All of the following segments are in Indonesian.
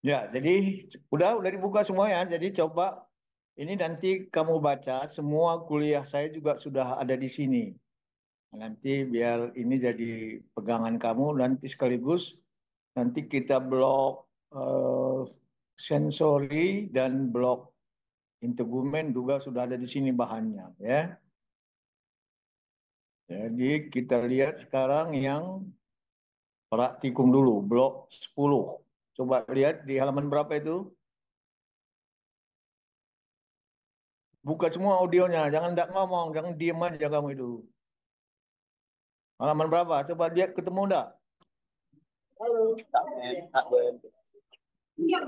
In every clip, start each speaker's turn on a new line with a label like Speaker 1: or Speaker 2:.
Speaker 1: Ya, jadi udah udah dibuka semua ya. Jadi coba ini nanti kamu baca semua kuliah saya juga sudah ada di sini. Nanti biar ini jadi pegangan kamu nanti sekaligus nanti kita blok uh, sensori dan blok integumen juga sudah ada di sini bahannya ya. Jadi kita lihat sekarang yang praktikum dulu blok 10. Coba lihat di halaman berapa itu. Buka semua audionya, jangan tidak ngomong, jangan diem aja kamu itu. Halaman berapa? Coba lihat ketemu enggak? Halo. Tak, iya,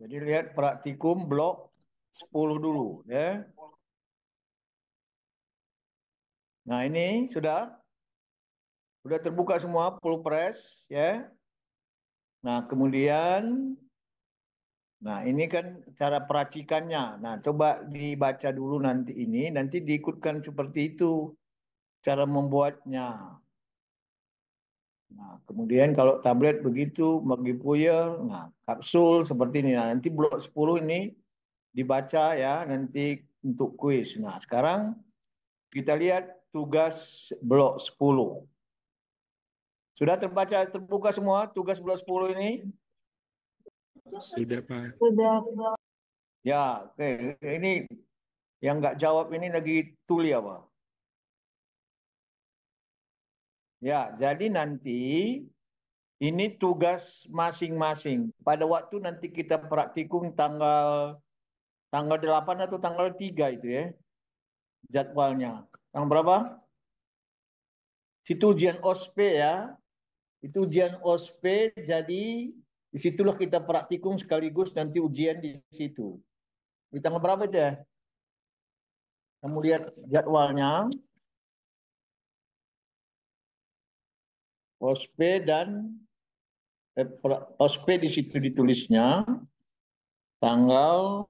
Speaker 1: Jadi lihat praktikum blok 10 dulu ya. Nah, ini sudah sudah terbuka semua pull press ya. Nah, kemudian nah ini kan cara peracikannya. Nah, coba dibaca dulu nanti ini, nanti diikutkan seperti itu cara membuatnya. Nah, kemudian kalau tablet begitu, bagi nah kapsul seperti ini. Nah, nanti blok 10 ini dibaca ya nanti untuk kuis. Nah, sekarang kita lihat tugas blok 10. Sudah terbaca terbuka semua tugas blok 10 ini? Sudah, Pak. Sudah. Ya, oke. Okay. Ini yang nggak jawab ini lagi tuli apa? Ya, jadi nanti ini tugas masing-masing. Pada waktu nanti kita praktikum tanggal tanggal 8 atau tanggal 3 itu ya jadwalnya tanggal berapa? Situ ujian OSPE ya. Itu ujian OSPE jadi disitulah kita praktikum sekaligus nanti ujian di situ. Di tanggal berapa itu ya? Kamu lihat jadwalnya. OSPE dan eh, OSPE di situ ditulisnya tanggal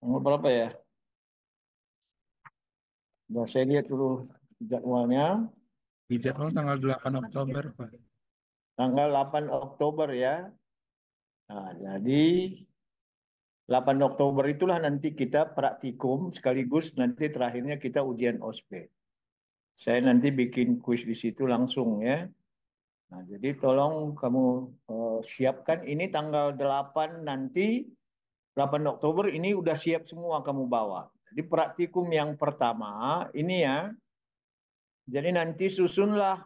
Speaker 1: Nomor berapa ya? Sudah saya lihat dulu jadwalnya. Di jadwal tanggal 8 Oktober, Pak. Tanggal 8 Oktober ya. Nah, jadi 8 Oktober itulah nanti kita praktikum sekaligus nanti terakhirnya kita ujian OSPE. Saya nanti bikin kuis di situ langsung ya. Nah, jadi tolong kamu uh, siapkan ini tanggal 8 nanti 8 Oktober ini udah siap semua kamu bawa. Jadi praktikum yang pertama ini ya. Jadi nanti susunlah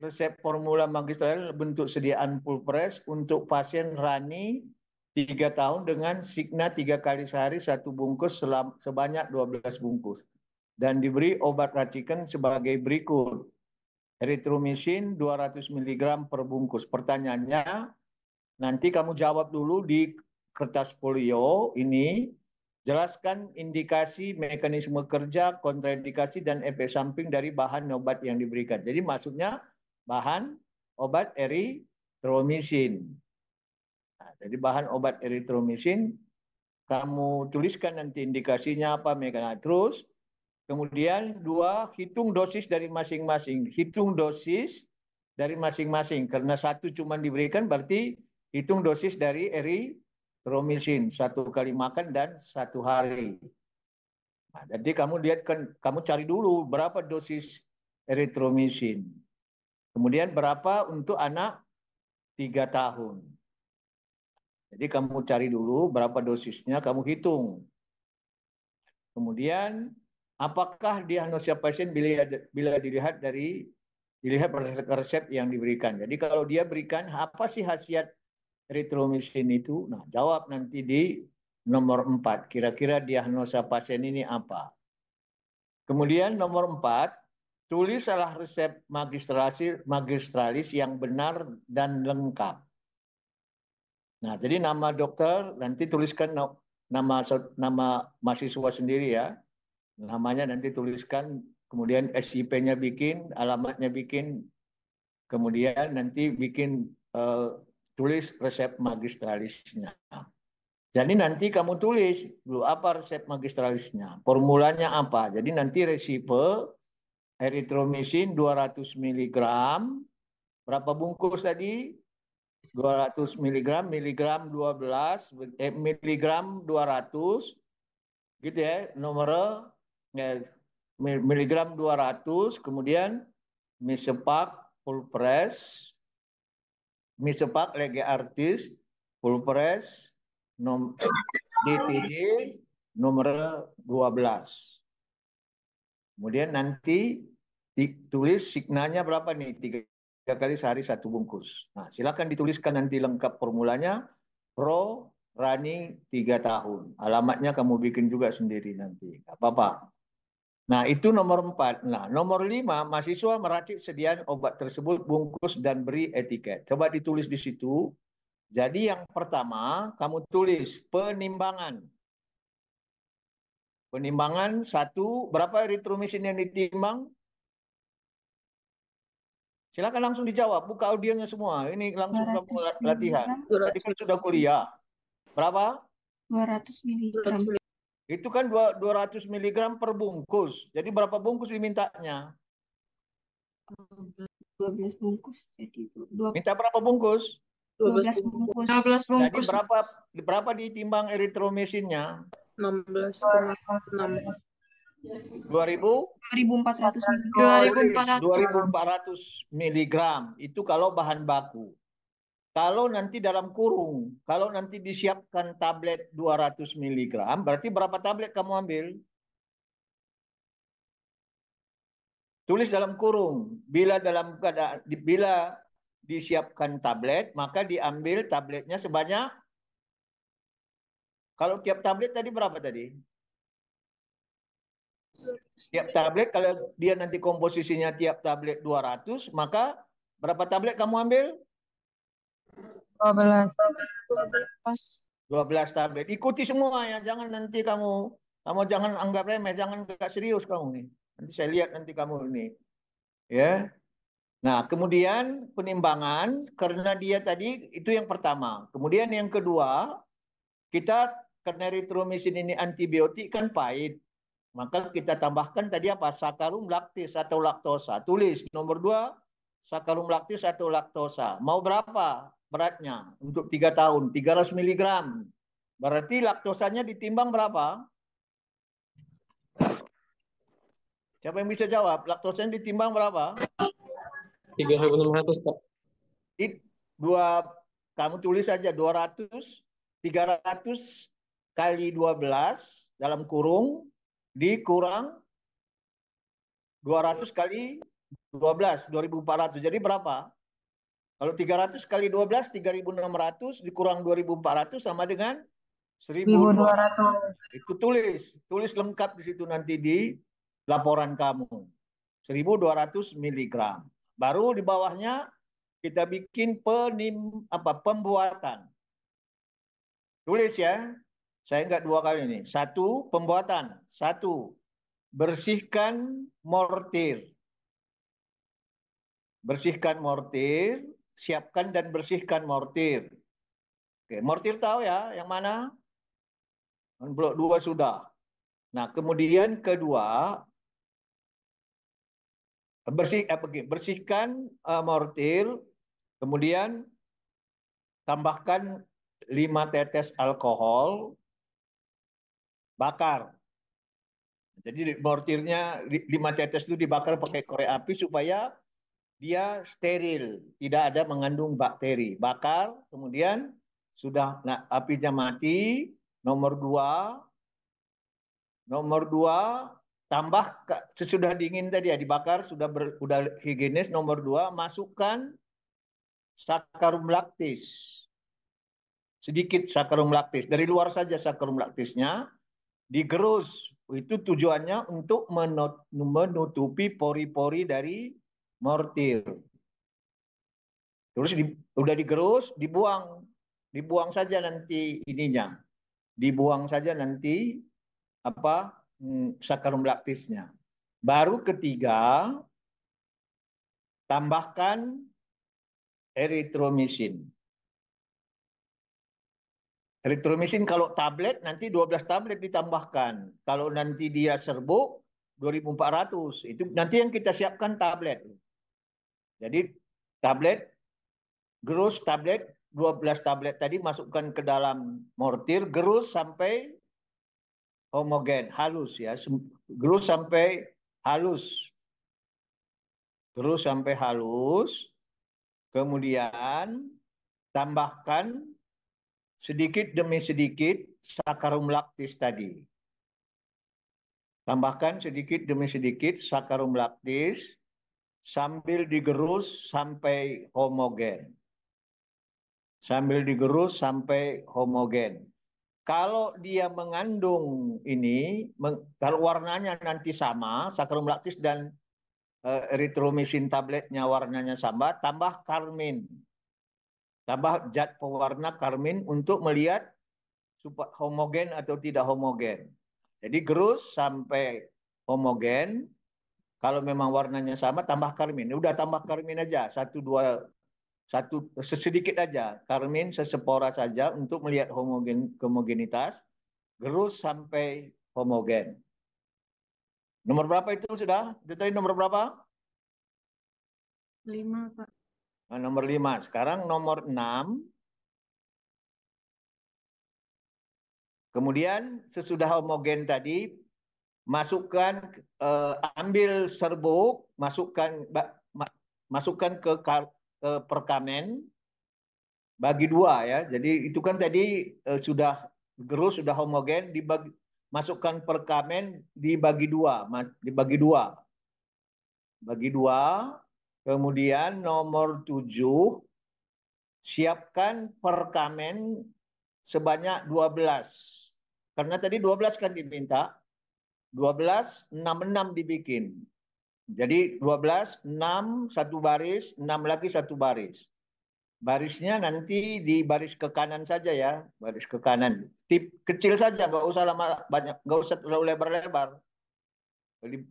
Speaker 1: resep formula magister bentuk sediaan pulpres untuk pasien Rani 3 tahun dengan signa 3 kali sehari satu bungkus selam, sebanyak 12 bungkus. Dan diberi obat racikan sebagai berikut. Eritromisin 200 mg per bungkus. Pertanyaannya, nanti kamu jawab dulu di kertas polio ini jelaskan indikasi mekanisme kerja, kontraindikasi dan efek samping dari bahan obat yang diberikan. Jadi maksudnya bahan obat eritromisin. Nah, jadi bahan obat eritromisin kamu tuliskan nanti indikasinya apa mekanisme nah, terus Kemudian dua, hitung dosis dari masing-masing. Hitung dosis dari masing-masing. Karena satu cuma diberikan berarti hitung dosis dari eri romisin satu kali makan dan satu hari. Nah, jadi kamu lihat kan, kamu cari dulu berapa dosis eritromisin. Kemudian berapa untuk anak tiga tahun. Jadi kamu cari dulu berapa dosisnya, kamu hitung. Kemudian apakah diagnosis pasien bila bila dilihat dari dilihat pada resep yang diberikan. Jadi kalau dia berikan apa sih khasiat Eritromisin itu? Nah, jawab nanti di nomor 4. Kira-kira diagnosa pasien ini apa? Kemudian nomor 4, tulislah resep magistrasi magistralis yang benar dan lengkap. Nah, jadi nama dokter nanti tuliskan nama nama mahasiswa sendiri ya. Namanya nanti tuliskan, kemudian SIP-nya bikin, alamatnya bikin, kemudian nanti bikin eh, tulis resep magistralisnya. Jadi nanti kamu tulis dulu apa resep magistralisnya, formulanya apa. Jadi nanti resipe eritromisin 200 mg, berapa bungkus tadi? 200 mg, miligram 12, eh, miligram 200, gitu ya, nomor eh, miligram 200, kemudian misepak full pulpres, Misepak Lege Artis, Pulpres, nom DTJ nomor 12. Kemudian nanti ditulis signanya berapa nih? Tiga, tiga kali sehari satu bungkus. Nah, silakan dituliskan nanti lengkap formulanya. Pro running tiga tahun. Alamatnya kamu bikin juga sendiri nanti. Gak apa-apa. Nah, itu nomor empat. Nah, nomor lima, mahasiswa meracik sediaan obat tersebut, bungkus, dan beri etiket. Coba ditulis di situ. Jadi yang pertama, kamu tulis penimbangan. Penimbangan satu, berapa eritromisin yang ditimbang? Silakan langsung dijawab. Buka audionya semua. Ini langsung kamu latihan. Tadi kan sudah kuliah. Berapa? 200 ml. Itu kan 200 mg per bungkus. Jadi berapa bungkus dimintanya? 12 bungkus. Jadi 12. Minta berapa bungkus? 12 bungkus. 12 bungkus. Jadi berapa berapa ditimbang eritromisinnya? 16. 2000? 2400 mg. 2400 mg. itu kalau bahan baku kalau nanti dalam kurung, kalau nanti disiapkan tablet 200 mg, berarti berapa tablet kamu ambil? Tulis dalam kurung. Bila dalam keadaan bila disiapkan tablet, maka diambil tabletnya sebanyak kalau tiap tablet tadi berapa tadi? Tiap tablet kalau dia nanti komposisinya tiap tablet 200, maka berapa tablet kamu ambil? 12. 12. 12 tablet. Ikuti semua ya, jangan nanti kamu kamu jangan anggap remeh, jangan gak serius kamu nih. Nanti saya lihat nanti kamu ini. Ya. Nah, kemudian penimbangan karena dia tadi itu yang pertama. Kemudian yang kedua, kita karena eritromisin ini antibiotik kan pahit. Maka kita tambahkan tadi apa? Sakarum laktis atau laktosa. Tulis nomor dua, sakarum laktis atau laktosa. Mau berapa? beratnya untuk tiga tahun 300 mg. Berarti laktosanya ditimbang berapa? Siapa yang bisa jawab? Laktosanya ditimbang berapa? 3.600, Pak. It, dua, kamu tulis saja 200, 300 kali 12 dalam kurung dikurang 200 kali 12, 2.400. Jadi berapa? Kalau 300 kali 12, 3.600 dikurang 2.400 sama dengan 1.200. Itu tulis, tulis lengkap di situ nanti di laporan kamu. 1.200 miligram. Baru di bawahnya kita bikin penim apa pembuatan. Tulis ya. Saya enggak dua kali ini. Satu pembuatan, satu bersihkan mortir. Bersihkan mortir, siapkan dan bersihkan mortir. Oke, mortir tahu ya yang mana? Blok 2 sudah. Nah, kemudian kedua bersih eh, bersihkan uh, mortir, kemudian tambahkan lima tetes alkohol bakar. Jadi mortirnya lima tetes itu dibakar pakai korek api supaya dia steril, tidak ada mengandung bakteri. Bakar, kemudian sudah nah, apinya mati. Nomor dua, nomor dua tambah sesudah dingin tadi ya dibakar sudah ber, sudah higienis. Nomor dua masukkan sakarum laktis sedikit sakarum laktis dari luar saja sakarum laktisnya digerus itu tujuannya untuk menutupi pori-pori dari mortir. Terus di, udah digerus, dibuang. Dibuang saja nanti ininya. Dibuang saja nanti apa hmm, sakarum laktisnya. Baru ketiga, tambahkan eritromisin. Eritromisin kalau tablet nanti 12 tablet ditambahkan. Kalau nanti dia serbuk 2400. Itu nanti yang kita siapkan tablet. Jadi tablet, gerus tablet, 12 tablet tadi masukkan ke dalam mortir, gerus sampai homogen, halus ya. Gerus sampai halus. Gerus sampai halus. Kemudian tambahkan sedikit demi sedikit sakarum laktis tadi. Tambahkan sedikit demi sedikit sakarum laktis sambil digerus sampai homogen. Sambil digerus sampai homogen. Kalau dia mengandung ini, kalau warnanya nanti sama, laktis dan eh, eritromisin tabletnya warnanya sama, tambah karmin. Tambah zat pewarna karmin untuk melihat homogen atau tidak homogen. Jadi gerus sampai homogen, kalau memang warnanya sama, tambah karmin. Udah tambah karmin aja, satu dua satu sedikit aja karmin sesepora saja untuk melihat homogen homogenitas gerus sampai homogen. Nomor berapa itu sudah? detail nomor berapa? Lima, Pak. Nah, nomor lima. Sekarang nomor enam. Kemudian sesudah homogen tadi, masukkan eh, ambil serbuk masukkan masukkan ke perkamen bagi dua ya jadi itu kan tadi eh, sudah gerus sudah homogen dibagi masukkan perkamen dibagi dua dibagi dua bagi dua kemudian nomor tujuh siapkan perkamen sebanyak dua belas karena tadi dua belas kan diminta 12, 6, 6 dibikin. Jadi 12, 6, satu baris, 6 lagi satu baris. Barisnya nanti di baris ke kanan saja ya, baris ke kanan. Tip kecil saja, nggak usah lama banyak, nggak usah terlalu lebar-lebar.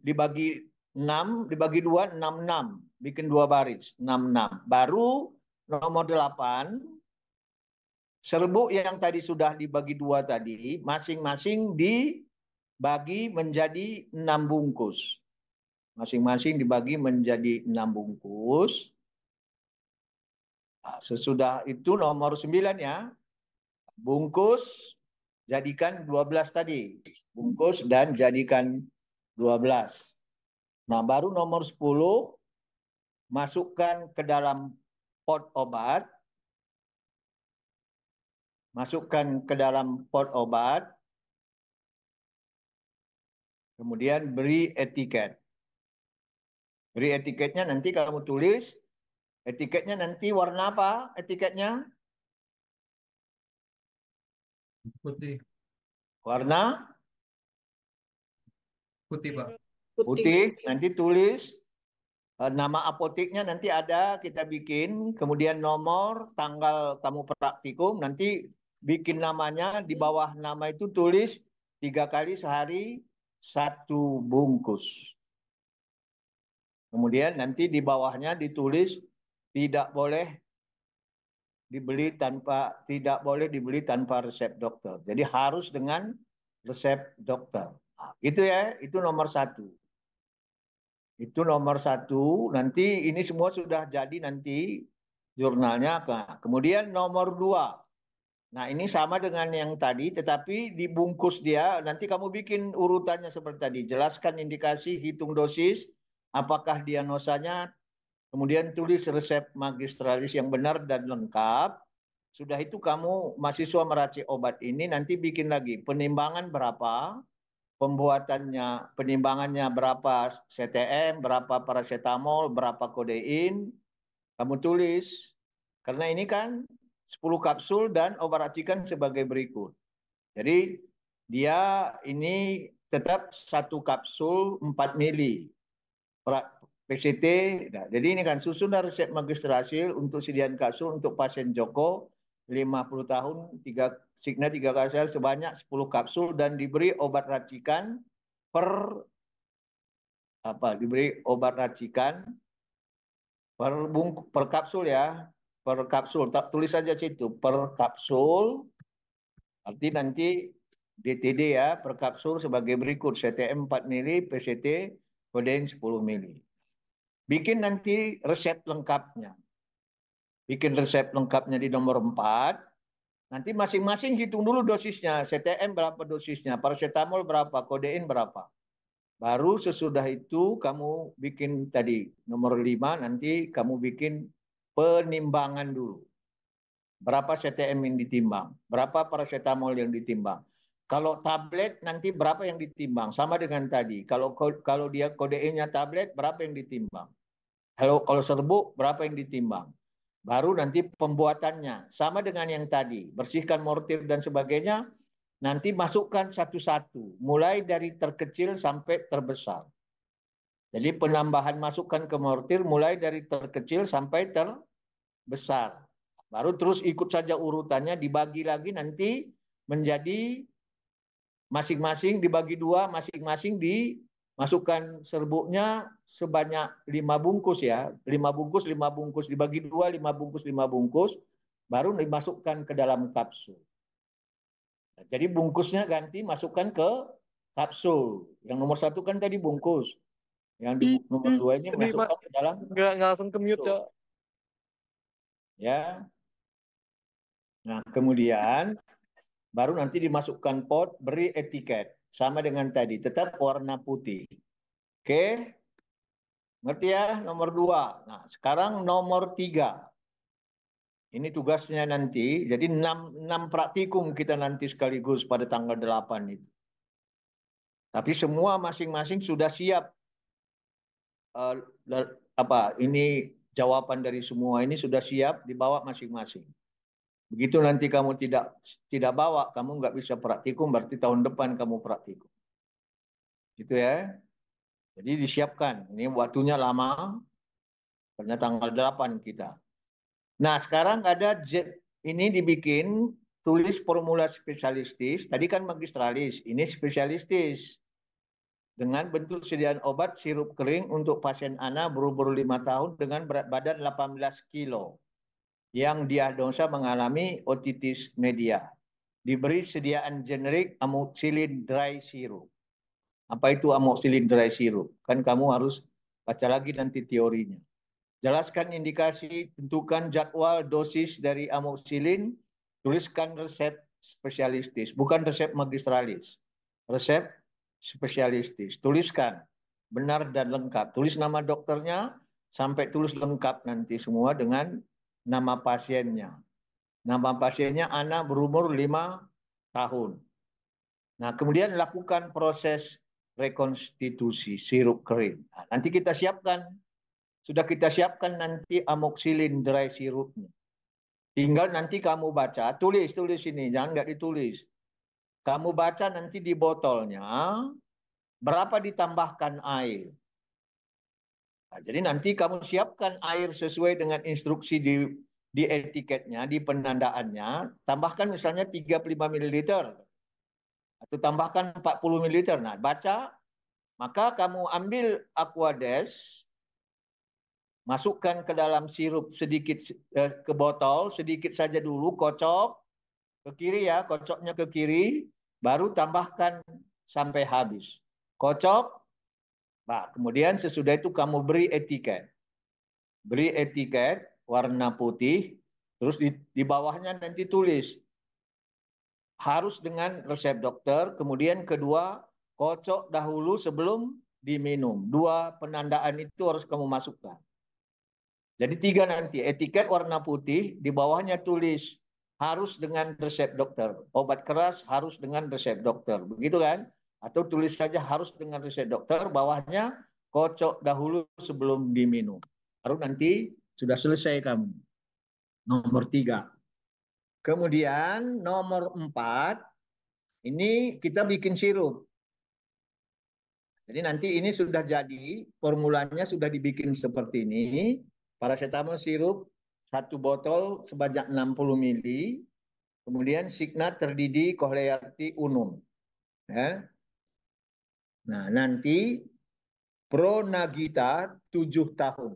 Speaker 1: Dibagi 6, dibagi 2, 6, 6. Bikin dua baris, 6, 6. Baru nomor 8, serbuk yang tadi sudah dibagi dua tadi, masing-masing di bagi menjadi enam bungkus. Masing-masing dibagi menjadi enam bungkus. Nah, sesudah itu nomor sembilan ya. Bungkus jadikan dua belas tadi. Bungkus dan jadikan dua belas Nah, baru nomor sepuluh masukkan ke dalam pot obat. Masukkan ke dalam pot obat. Kemudian beri etiket. Beri etiketnya nanti kamu tulis. Etiketnya nanti warna apa etiketnya? Putih. Warna? Putih, Pak. Putih. Putih. Nanti tulis e, nama apoteknya nanti ada kita bikin, kemudian nomor, tanggal kamu praktikum, nanti bikin namanya di bawah nama itu tulis tiga kali sehari satu bungkus. Kemudian nanti di bawahnya ditulis tidak boleh dibeli tanpa tidak boleh dibeli tanpa resep dokter. Jadi harus dengan resep dokter. Nah, itu ya, itu nomor satu. Itu nomor satu. Nanti ini semua sudah jadi nanti jurnalnya. Nah, kemudian nomor dua. Nah ini sama dengan yang tadi, tetapi dibungkus dia. Nanti kamu bikin urutannya seperti tadi. Jelaskan indikasi, hitung dosis, apakah diagnosanya, kemudian tulis resep magistralis yang benar dan lengkap. Sudah itu kamu mahasiswa meracik obat ini, nanti bikin lagi penimbangan berapa, pembuatannya, penimbangannya berapa CTM, berapa paracetamol, berapa kodein, kamu tulis. Karena ini kan 10 kapsul dan obat racikan sebagai berikut. Jadi dia ini tetap satu kapsul 4 mili. PCT, nah, jadi ini kan susun resep hasil untuk sediaan kapsul untuk pasien Joko 50 tahun, tiga signa 3 kapsul sebanyak 10 kapsul dan diberi obat racikan per apa diberi obat racikan per per kapsul ya per kapsul. Tulis saja situ per kapsul. Arti nanti DTD ya per kapsul sebagai berikut CTM 4 mili, PCT kodein 10 mili. Bikin nanti resep lengkapnya. Bikin resep lengkapnya di nomor 4. Nanti masing-masing hitung dulu dosisnya. CTM berapa dosisnya, paracetamol berapa, kodein berapa. Baru sesudah itu kamu bikin tadi nomor 5 nanti kamu bikin penimbangan dulu. Berapa CTM yang ditimbang? Berapa paracetamol yang ditimbang? Kalau tablet nanti berapa yang ditimbang? Sama dengan tadi. Kalau kalau dia kode E-nya tablet berapa yang ditimbang? Kalau kalau serbuk berapa yang ditimbang? Baru nanti pembuatannya sama dengan yang tadi, bersihkan mortir dan sebagainya. Nanti masukkan satu-satu, mulai dari terkecil sampai terbesar. Jadi penambahan masukan ke mortir mulai dari terkecil sampai terbesar. Baru terus ikut saja urutannya dibagi lagi nanti menjadi masing-masing dibagi dua, masing-masing dimasukkan serbuknya sebanyak lima bungkus ya. Lima bungkus, lima bungkus dibagi dua, lima bungkus, lima bungkus. Baru dimasukkan ke dalam kapsul. jadi bungkusnya ganti masukkan ke kapsul. Yang nomor satu kan tadi bungkus. Yang di nomor dua ini masukkan ke dalam. Nggak, langsung ke mute, Cok. Ya. Nah, kemudian baru nanti dimasukkan pot, beri etiket. Sama dengan tadi, tetap warna putih. Oke? Ngerti ya? Nomor dua. Nah, sekarang nomor tiga. Ini tugasnya nanti. Jadi enam enam praktikum kita nanti sekaligus pada tanggal delapan itu. Tapi semua masing-masing sudah siap Eh, apa ini jawaban dari semua ini sudah siap dibawa masing-masing. Begitu nanti kamu tidak tidak bawa, kamu nggak bisa praktikum, berarti tahun depan kamu praktikum. Gitu ya. Jadi disiapkan. Ini waktunya lama, karena tanggal 8 kita. Nah sekarang ada ini dibikin tulis formula spesialistis. Tadi kan magistralis, ini spesialistis dengan bentuk sediaan obat sirup kering untuk pasien anak berumur 5 tahun dengan berat badan 18 kilo yang dia dosa mengalami otitis media. Diberi sediaan generik amoxicillin dry sirup. Apa itu amoxicillin dry sirup? Kan kamu harus baca lagi nanti teorinya. Jelaskan indikasi, tentukan jadwal dosis dari amoxicillin, tuliskan resep spesialistis, bukan resep magistralis. Resep spesialistis. Tuliskan benar dan lengkap. Tulis nama dokternya sampai tulis lengkap nanti semua dengan nama pasiennya. Nama pasiennya anak berumur 5 tahun. Nah, kemudian lakukan proses rekonstitusi sirup kering. Nah, nanti kita siapkan sudah kita siapkan nanti amoksilin dry sirupnya. Tinggal nanti kamu baca, tulis tulis ini, jangan nggak ditulis. Kamu baca nanti di botolnya, berapa ditambahkan air. Nah, jadi nanti kamu siapkan air sesuai dengan instruksi di di etiketnya, di penandaannya, tambahkan misalnya 35 ml atau tambahkan 40 ml. Nah, baca maka kamu ambil aquades masukkan ke dalam sirup sedikit eh, ke botol, sedikit saja dulu kocok ke kiri ya, kocoknya ke kiri baru tambahkan sampai habis. Kocok, nah, kemudian sesudah itu kamu beri etiket. Beri etiket warna putih, terus di, di bawahnya nanti tulis. Harus dengan resep dokter, kemudian kedua, kocok dahulu sebelum diminum. Dua penandaan itu harus kamu masukkan. Jadi tiga nanti, etiket warna putih, di bawahnya tulis harus dengan resep dokter. Obat keras harus dengan resep dokter. Begitu kan? Atau tulis saja harus dengan resep dokter, bawahnya kocok dahulu sebelum diminum. Baru nanti sudah selesai kamu. Nomor tiga. Kemudian nomor empat, ini kita bikin sirup. Jadi nanti ini sudah jadi, formulanya sudah dibikin seperti ini. Paracetamol sirup satu botol sebanyak 60 mili, kemudian signat terdidi kohleyarti unum. Ya. Nah, nanti pronagita tujuh tahun.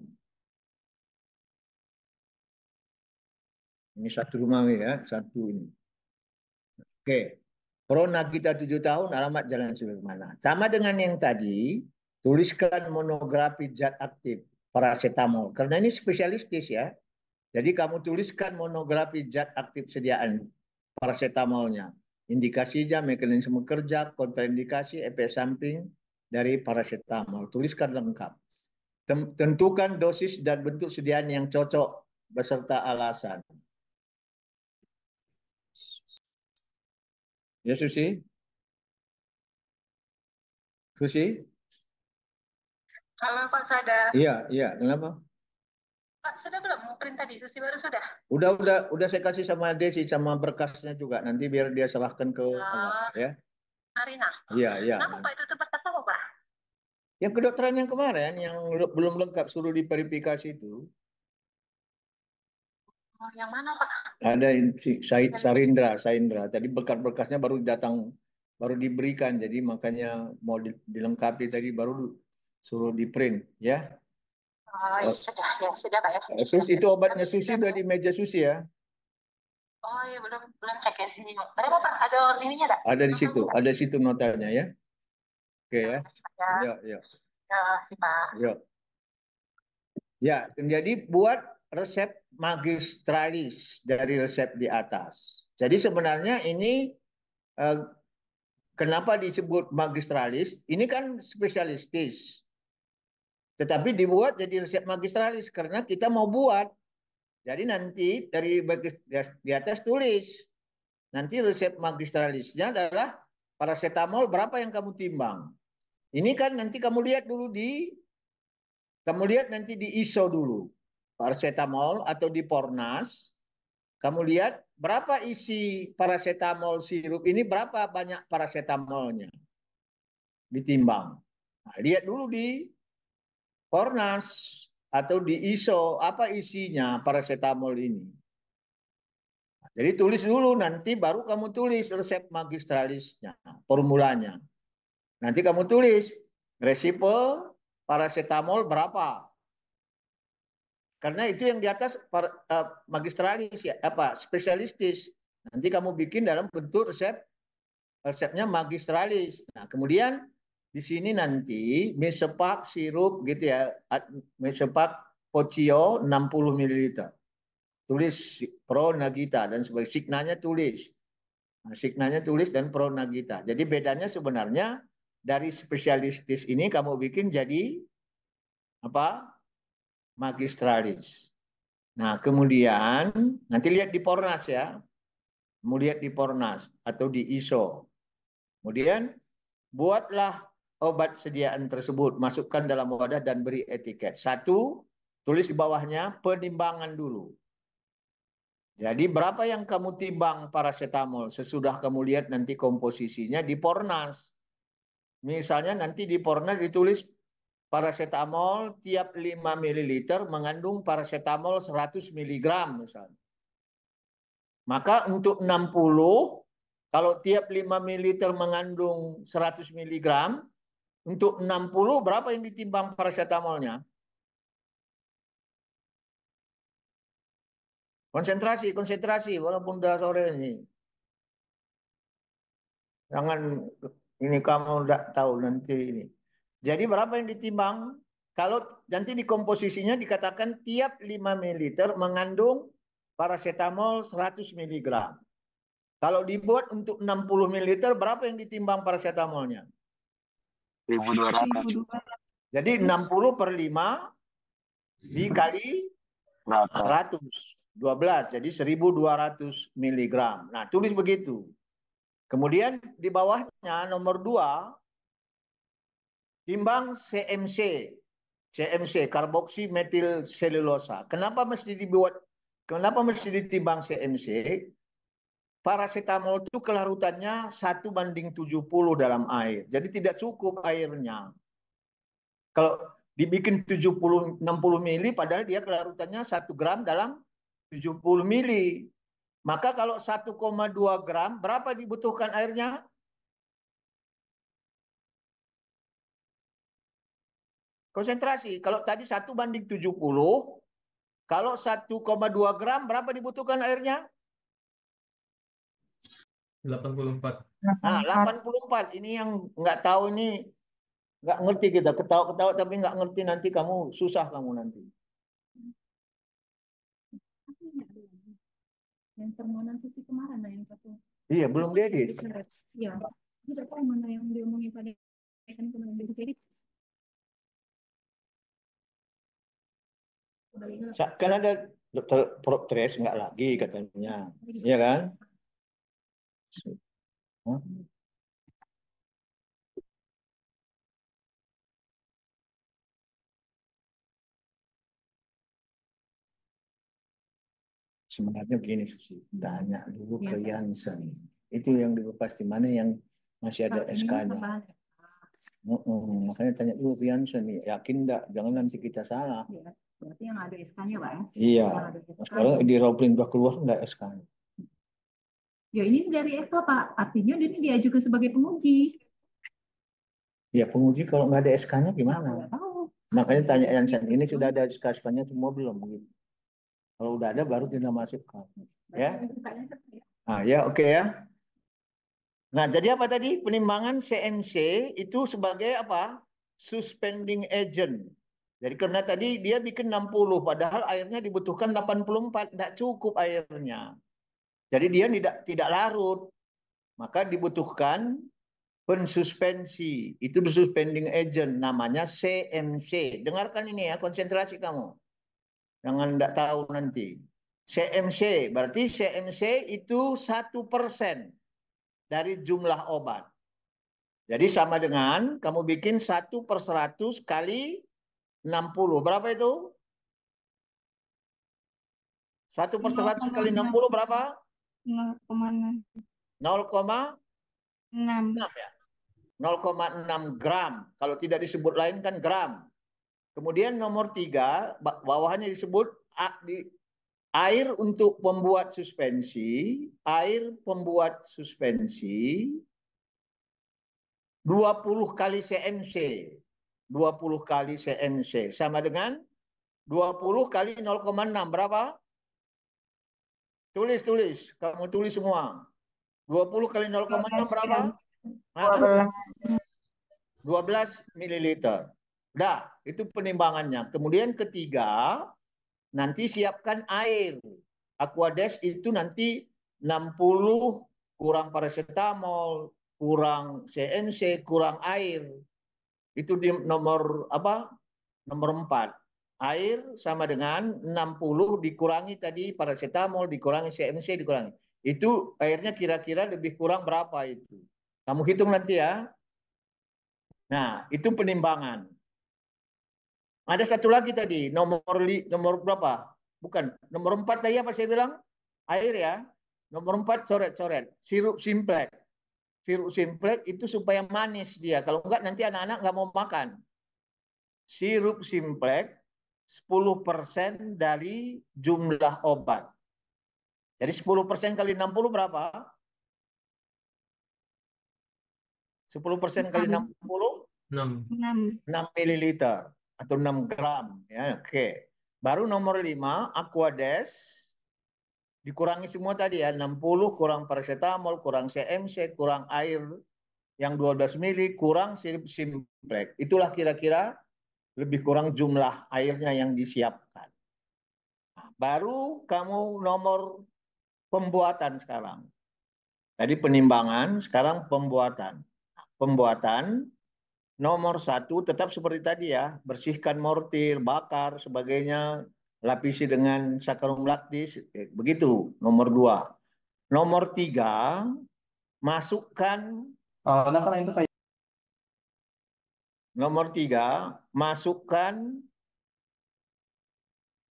Speaker 1: Ini satu rumah ya, satu ini. Oke. Pronagita tujuh tahun, alamat Jalan Sudirmana. Sama dengan yang tadi, tuliskan monografi zat aktif paracetamol. Karena ini spesialistis ya. Jadi kamu tuliskan monografi zat aktif sediaan parasetamolnya, indikasinya, mekanisme kerja, kontraindikasi, efek samping dari paracetamol. Tuliskan lengkap. Tentukan dosis dan bentuk sediaan yang cocok beserta alasan. Ya Susi? Susi? Halo Pak Sada. Iya, iya. Kenapa? Pak, sudah belum print tadi? sesi baru sudah? Udah, udah, udah saya kasih sama Desi sama berkasnya juga. Nanti biar dia serahkan ke uh, ya. Marina. Iya, iya. Kenapa Pak itu berkas apa, Pak? Yang kedokteran yang kemarin yang belum lengkap suruh diverifikasi itu. Oh, yang mana, Pak? Ada si Said Sarindra, Sarindra. Tadi berkas-berkasnya baru datang baru diberikan. Jadi makanya mau dilengkapi tadi baru suruh di print ya. Oh, ya sudah, ya sudah Pak ya. Eh, itu obatnya Susi udah di meja Susi ya? Oh iya, belum belum cek ya sini. Berapa Pak? Ada ininya enggak? Ada di situ, ada situ notanya ya. Oke ya. Ya, ya. Ya, ya si Pak. Ya. Ya, jadi buat resep magistralis dari resep di atas. Jadi sebenarnya ini eh, kenapa disebut magistralis? Ini kan spesialistis tetapi dibuat jadi resep magistralis karena kita mau buat. Jadi nanti dari di atas tulis. Nanti resep magistralisnya adalah paracetamol berapa yang kamu timbang. Ini kan nanti kamu lihat dulu di kamu lihat nanti di ISO dulu. Paracetamol atau di Pornas. Kamu lihat berapa isi paracetamol sirup ini berapa banyak paracetamolnya ditimbang. Nah, lihat dulu di Kornas atau di ISO apa isinya paracetamol ini. Jadi tulis dulu nanti baru kamu tulis resep magistralisnya, formulanya. Nanti kamu tulis resipe paracetamol berapa. Karena itu yang di atas eh, magistralis ya, apa spesialistis. Nanti kamu bikin dalam bentuk resep resepnya magistralis. Nah, kemudian di sini nanti mesepak sirup gitu ya, mesepak pocio 60 ml. Tulis pro nagita dan sebagai signanya tulis. Nah, signanya tulis dan pro nagita. Jadi bedanya sebenarnya dari spesialistis ini kamu bikin jadi apa? magistralis. Nah, kemudian nanti lihat di Pornas ya. Mau lihat di Pornas atau di ISO. Kemudian buatlah obat sediaan tersebut. Masukkan dalam wadah dan beri etiket. Satu, tulis di bawahnya penimbangan dulu. Jadi berapa yang kamu timbang paracetamol sesudah kamu lihat nanti komposisinya di Pornas. Misalnya nanti di Pornas ditulis paracetamol tiap 5 ml mengandung paracetamol 100 mg misalnya. Maka untuk 60 kalau tiap 5 ml mengandung 100 mg untuk 60 berapa yang ditimbang paracetamolnya? Konsentrasi, konsentrasi walaupun udah sore ini. Jangan ini kamu tidak tahu nanti ini. Jadi berapa yang ditimbang? Kalau nanti di komposisinya dikatakan tiap 5 ml mengandung paracetamol 100 mg. Kalau dibuat untuk 60 ml berapa yang ditimbang paracetamolnya? 1200. Jadi 60 per 5 dikali 100. 12. Jadi 1200 mg. Nah, tulis begitu. Kemudian di bawahnya nomor 2 timbang CMC. CMC karboksi metil selulosa. Kenapa mesti dibuat kenapa mesti ditimbang CMC? Parasetamol itu kelarutannya 1 banding 70 dalam air. Jadi tidak cukup airnya. Kalau dibikin 70 60 mili padahal dia kelarutannya 1 gram dalam 70 mili. Maka kalau 1,2 gram berapa dibutuhkan airnya? Konsentrasi. Kalau tadi 1 banding 70, kalau 1,2 gram berapa dibutuhkan airnya? 84. Nah, 84 ini yang nggak tahu ini nggak ngerti kita ketawa-ketawa tapi nggak ngerti nanti kamu susah kamu nanti. Yang permohonan susi kemarin lah yang satu. Iya belum dia di. Iya. Tidak tahu mana yang diomongin pada kan kemarin jadi kan ada dokter protres nggak lagi katanya, iya kan? Sebenarnya begini Susi, tanya dulu ke iya, Yansen. Itu yang dilepas di mana yang masih ada SK-nya. Uh -uh. Makanya tanya dulu ke Yansen, yakin enggak? Jangan nanti kita salah. Iya, berarti yang ada SK-nya Pak ya? Iya. Sekarang di Roblin udah keluar enggak SK-nya? Ya ini dari SK Pak, artinya ini diajukan sebagai penguji. Ya penguji kalau nggak ada SK-nya gimana? tahu. Makanya tanya yang ini sudah ada SK-nya semua belum? Gitu. Kalau udah ada baru masukkan. Ya? Ah, ya oke okay, ya. Nah, jadi apa tadi? Penimbangan CMC itu sebagai apa? Suspending agent. Jadi karena tadi dia bikin 60, padahal airnya dibutuhkan 84, tidak cukup airnya. Jadi dia tidak tidak larut. Maka dibutuhkan pensuspensi. Itu the suspending agent namanya CMC. Dengarkan ini ya, konsentrasi kamu. Jangan tidak tahu nanti. CMC berarti CMC itu satu persen dari jumlah obat. Jadi sama dengan kamu bikin satu per seratus kali enam puluh Berapa itu? Satu per seratus kali enam puluh berapa? 0,6. Ya? gram. Kalau tidak disebut lain kan gram. Kemudian nomor tiga, bawahnya disebut air untuk pembuat suspensi, air pembuat suspensi 20 kali CMC. 20 kali CMC sama dengan 20 kali 0,6 berapa? 0,6. Tulis, tulis. Kamu tulis semua. 20 kali 0,6 berapa? Dua 12 mililiter. Dah, itu penimbangannya. Kemudian ketiga, nanti siapkan air. Aquades itu nanti 60 kurang paracetamol, kurang CNC, kurang air. Itu di nomor apa? Nomor 4 air sama dengan 60 dikurangi tadi paracetamol, dikurangi CMC, dikurangi. Itu airnya kira-kira lebih kurang berapa itu. Kamu hitung nanti ya. Nah, itu penimbangan. Ada satu lagi tadi, nomor li, nomor berapa? Bukan, nomor empat tadi apa saya bilang? Air ya. Nomor empat coret-coret, sirup simplek. Sirup simplek itu supaya manis dia. Kalau enggak nanti anak-anak nggak mau makan. Sirup simplek 10% dari jumlah obat. Jadi 10% kali 60 berapa? 10% kali 60? 6. 6 ml atau 6 gram. Ya, Oke. Okay. Baru nomor 5, Aquades. Dikurangi semua tadi ya. 60 kurang paracetamol, kurang CMC, kurang air yang 12 mili, kurang simplex. Itulah kira-kira lebih kurang jumlah airnya yang disiapkan. Baru kamu nomor pembuatan sekarang. Tadi penimbangan, sekarang pembuatan. Nah, pembuatan nomor satu tetap seperti tadi ya, bersihkan mortir, bakar, sebagainya, lapisi dengan sakarum laktis, eh, begitu nomor dua. Nomor tiga, masukkan. Uh, nah karena itu kayak nomor tiga masukkan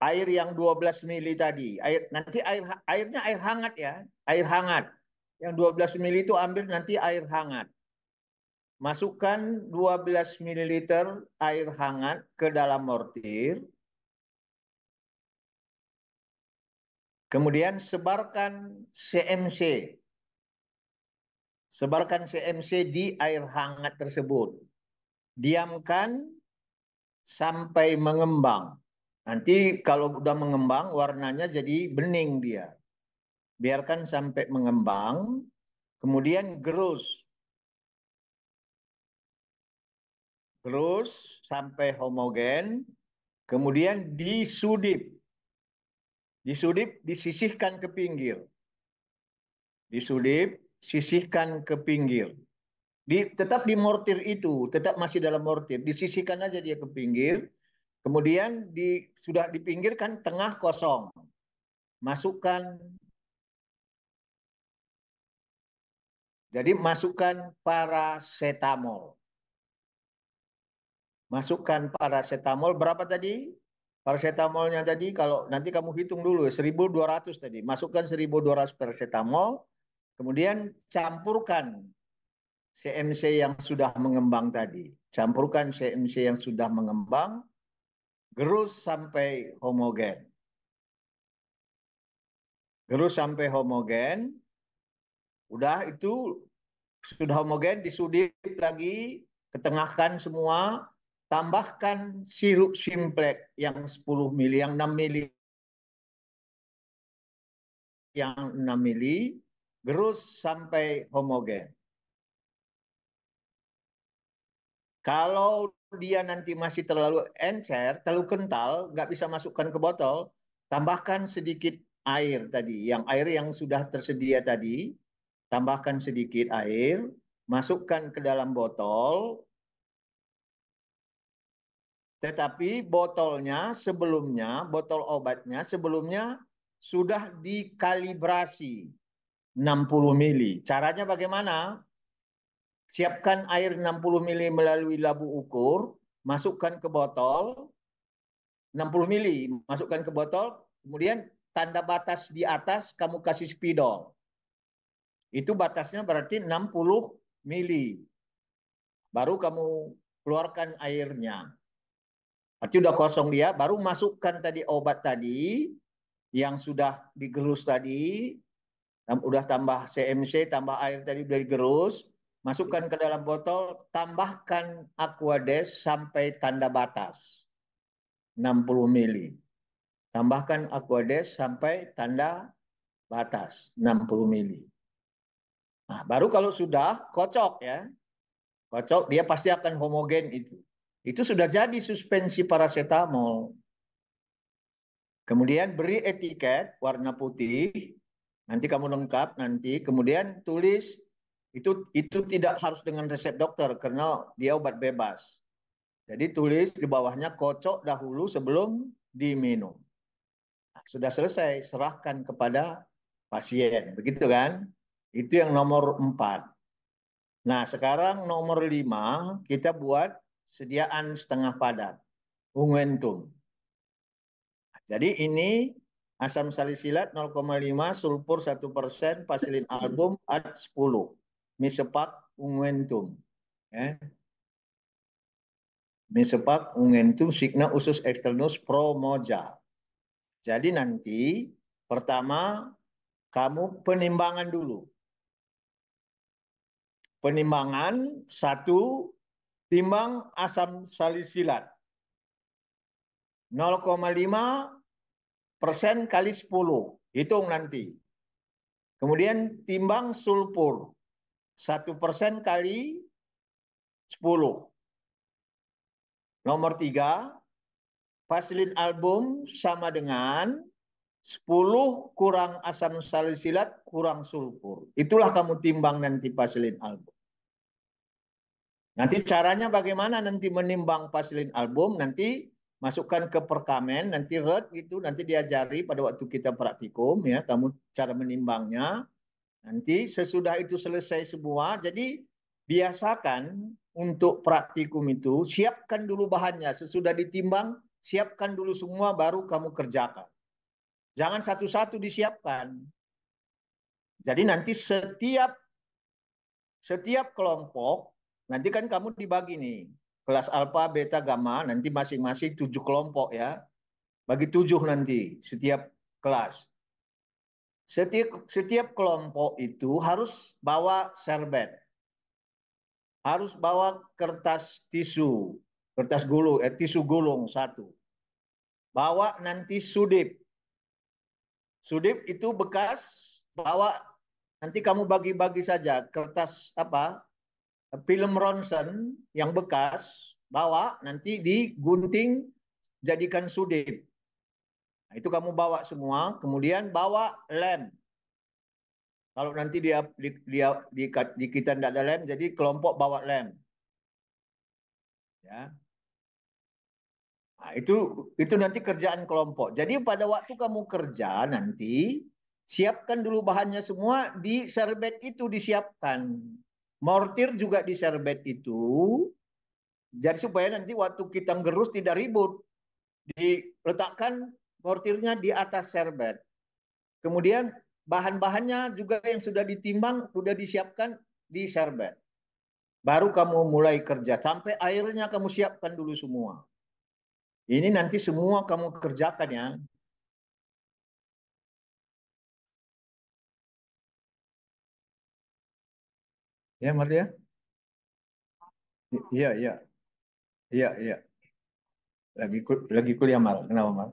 Speaker 1: air yang 12 mili tadi air nanti air airnya air hangat ya air hangat yang 12 mili itu ambil nanti air hangat masukkan 12 ml air hangat ke dalam mortir kemudian sebarkan CMC sebarkan CMC di air hangat tersebut diamkan sampai mengembang. Nanti kalau sudah mengembang warnanya jadi bening dia. Biarkan sampai mengembang, kemudian gerus. Gerus sampai homogen, kemudian disudip. Disudip disisihkan ke pinggir. Disudip sisihkan ke pinggir. Di, tetap di mortir itu, tetap masih dalam mortir. disisikan aja dia ke pinggir. Kemudian di, sudah dipinggirkan tengah kosong. Masukkan. Jadi masukkan parasetamol. Masukkan parasetamol berapa tadi? Parasetamolnya tadi kalau nanti kamu hitung dulu 1200 tadi. Masukkan 1200 parasetamol. Kemudian campurkan CMC yang sudah mengembang tadi. Campurkan CMC yang sudah mengembang, gerus sampai homogen. Gerus sampai homogen, udah itu sudah homogen disudip lagi, ketengahkan semua, tambahkan sirup simplek yang 10 mili, yang 6 mili, yang 6 mili, gerus sampai homogen. kalau dia nanti masih terlalu encer terlalu kental nggak bisa masukkan ke botol tambahkan sedikit air tadi yang air yang sudah tersedia tadi tambahkan sedikit air masukkan ke dalam botol tetapi botolnya sebelumnya botol obatnya sebelumnya sudah dikalibrasi 60 mili. Caranya bagaimana? siapkan air 60 ml melalui labu ukur, masukkan ke botol, 60 ml masukkan ke botol, kemudian tanda batas di atas kamu kasih spidol. Itu batasnya berarti 60 ml. Baru kamu keluarkan airnya. Berarti udah kosong dia, baru masukkan tadi obat tadi yang sudah digerus tadi, udah tambah CMC, tambah air tadi udah digerus, masukkan ke dalam botol, tambahkan aquades sampai tanda batas 60 mili. Tambahkan aquades sampai tanda batas 60 mili. Nah, baru kalau sudah kocok ya. Kocok dia pasti akan homogen itu. Itu sudah jadi suspensi paracetamol. Kemudian beri etiket warna putih. Nanti kamu lengkap nanti. Kemudian tulis itu itu tidak harus dengan resep dokter karena dia obat bebas. Jadi tulis di bawahnya kocok dahulu sebelum diminum. Nah, sudah selesai, serahkan kepada pasien. Begitu kan? Itu yang nomor empat. Nah, sekarang nomor lima kita buat sediaan setengah padat. Unguentum. Jadi ini asam salisilat 0,5, sulfur 1%, pasilin album at 10 misepak ungentum. Eh? Ya. Misepak ungentum signa usus externus promoja. Jadi nanti pertama kamu penimbangan dulu. Penimbangan satu timbang asam salisilat 0,5 persen kali 10. Hitung nanti. Kemudian timbang sulfur satu persen kali sepuluh Nomor tiga vaselin album sama dengan sepuluh kurang asam salisilat kurang sulfur. Itulah kamu timbang nanti vaselin album. Nanti caranya bagaimana nanti menimbang vaselin album, nanti masukkan ke perkamen, nanti red gitu, nanti diajari pada waktu kita praktikum ya, kamu cara menimbangnya. Nanti sesudah itu selesai semua, jadi biasakan untuk praktikum itu, siapkan dulu bahannya. Sesudah ditimbang, siapkan dulu semua baru kamu kerjakan. Jangan satu-satu disiapkan. Jadi nanti setiap setiap kelompok, nanti kan kamu dibagi nih. Kelas alfa, beta, gamma, nanti masing-masing tujuh kelompok ya. Bagi tujuh nanti setiap kelas setiap setiap kelompok itu harus bawa serbet. Harus bawa kertas tisu, kertas gulung, eh, tisu gulung satu. Bawa nanti sudip. Sudip itu bekas, bawa nanti kamu bagi-bagi saja kertas apa? film Ronsen yang bekas bawa nanti digunting jadikan sudip. Nah, itu kamu bawa semua, kemudian bawa lem. Kalau nanti dia di, dia di, di kita tidak ada lem, jadi kelompok bawa lem. Ya. Nah, itu itu nanti kerjaan kelompok. Jadi pada waktu kamu kerja nanti siapkan dulu bahannya semua di serbet itu disiapkan. Mortir juga di serbet itu. Jadi supaya nanti waktu kita gerus tidak ribut. Diletakkan Mortirnya di atas serbet. Kemudian bahan-bahannya juga yang sudah ditimbang, sudah disiapkan di serbet. Baru kamu mulai kerja. Sampai airnya kamu siapkan dulu semua. Ini nanti semua kamu kerjakan ya. Ya, Mardia? Ya? Iya, iya. Iya, iya. Lagi, lagi kuliah, Mar. Kenapa, Mar?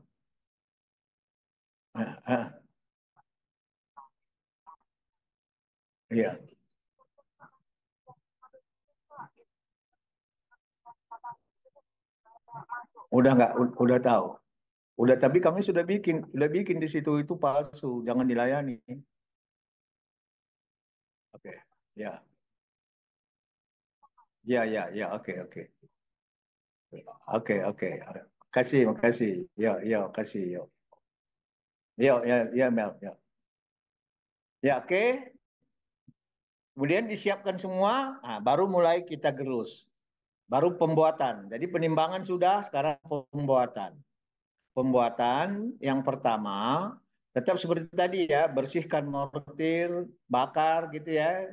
Speaker 1: Ah, ah, Iya. Udah nggak, udah tahu. Udah tapi kami sudah bikin, udah bikin di situ itu palsu, jangan dilayani. Oke, ya. Ya, ya, ya, oke, oke. Oke, oke. Kasih, makasih. Ya, ya, kasih, ya. Ya, ya, ya, Mel. Ya, ya oke. Okay. Kemudian disiapkan semua, nah, baru mulai kita gerus. Baru pembuatan. Jadi penimbangan sudah, sekarang pembuatan. Pembuatan yang pertama, tetap seperti tadi ya, bersihkan mortir, bakar gitu ya.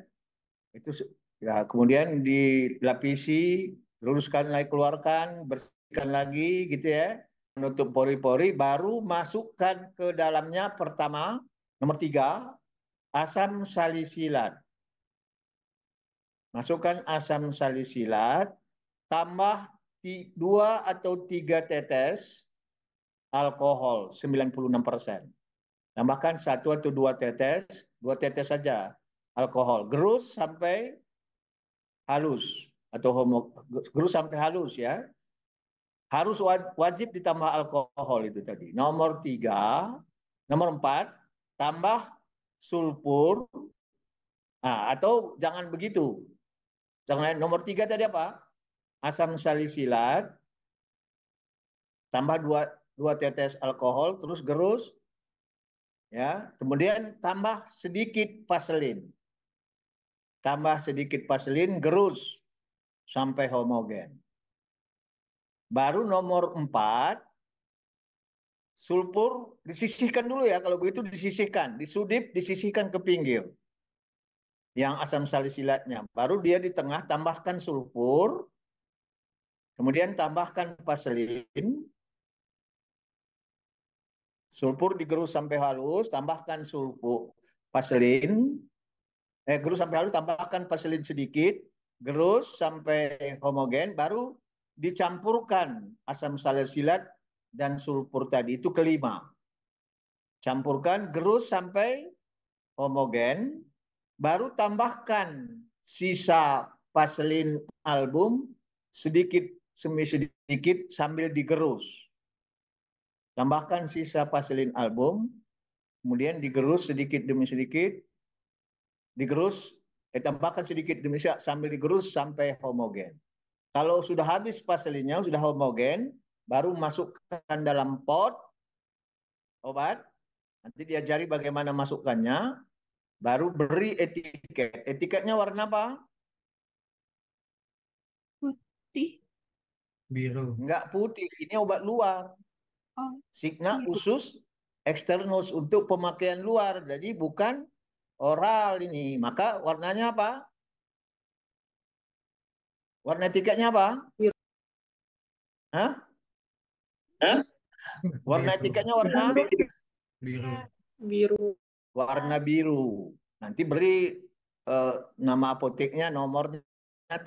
Speaker 1: Itu ya, kemudian dilapisi, luruskan lagi, keluarkan, bersihkan lagi gitu ya menutup pori-pori baru masukkan ke dalamnya pertama nomor tiga asam salisilat. Masukkan asam salisilat, tambah dua atau tiga tetes alkohol 96 persen. Tambahkan satu atau dua tetes, dua tetes saja alkohol. Gerus sampai halus atau homo, gerus sampai halus ya harus wajib ditambah alkohol itu tadi. Nomor tiga, nomor empat, tambah sulfur. Nah, atau jangan begitu. Jangan nomor tiga tadi apa? Asam salisilat, tambah dua, dua tetes alkohol, terus gerus, ya kemudian tambah sedikit vaselin. Tambah sedikit vaselin, gerus sampai homogen. Baru nomor empat, sulfur disisihkan dulu ya. Kalau begitu disisihkan, disudip, disisihkan ke pinggir. Yang asam salisilatnya. Baru dia di tengah tambahkan sulfur. Kemudian tambahkan paselin. Sulfur digerus sampai halus, tambahkan sulfur paselin. Eh, gerus sampai halus, tambahkan paselin sedikit. Gerus sampai homogen, baru dicampurkan asam salisilat dan sulfur tadi itu kelima. Campurkan gerus sampai homogen, baru tambahkan sisa paselin album sedikit semi sedikit sambil digerus. Tambahkan sisa paselin album, kemudian digerus sedikit demi sedikit, digerus, eh, tambahkan sedikit demi sedikit sambil digerus sampai homogen. Kalau sudah habis paselinya, sudah homogen, baru masukkan dalam pot obat. Nanti diajari bagaimana masukkannya. Baru beri etiket. Etiketnya warna apa? Putih. Biru. Enggak putih. Ini obat luar. Oh. Signa usus eksternus untuk pemakaian luar. Jadi bukan oral ini. Maka warnanya apa? Warna tiketnya apa? Biru. Hah? Hah? Warna tiketnya warna biru. Biru. Warna biru. Nanti beri eh, nama apoteknya, nomornya,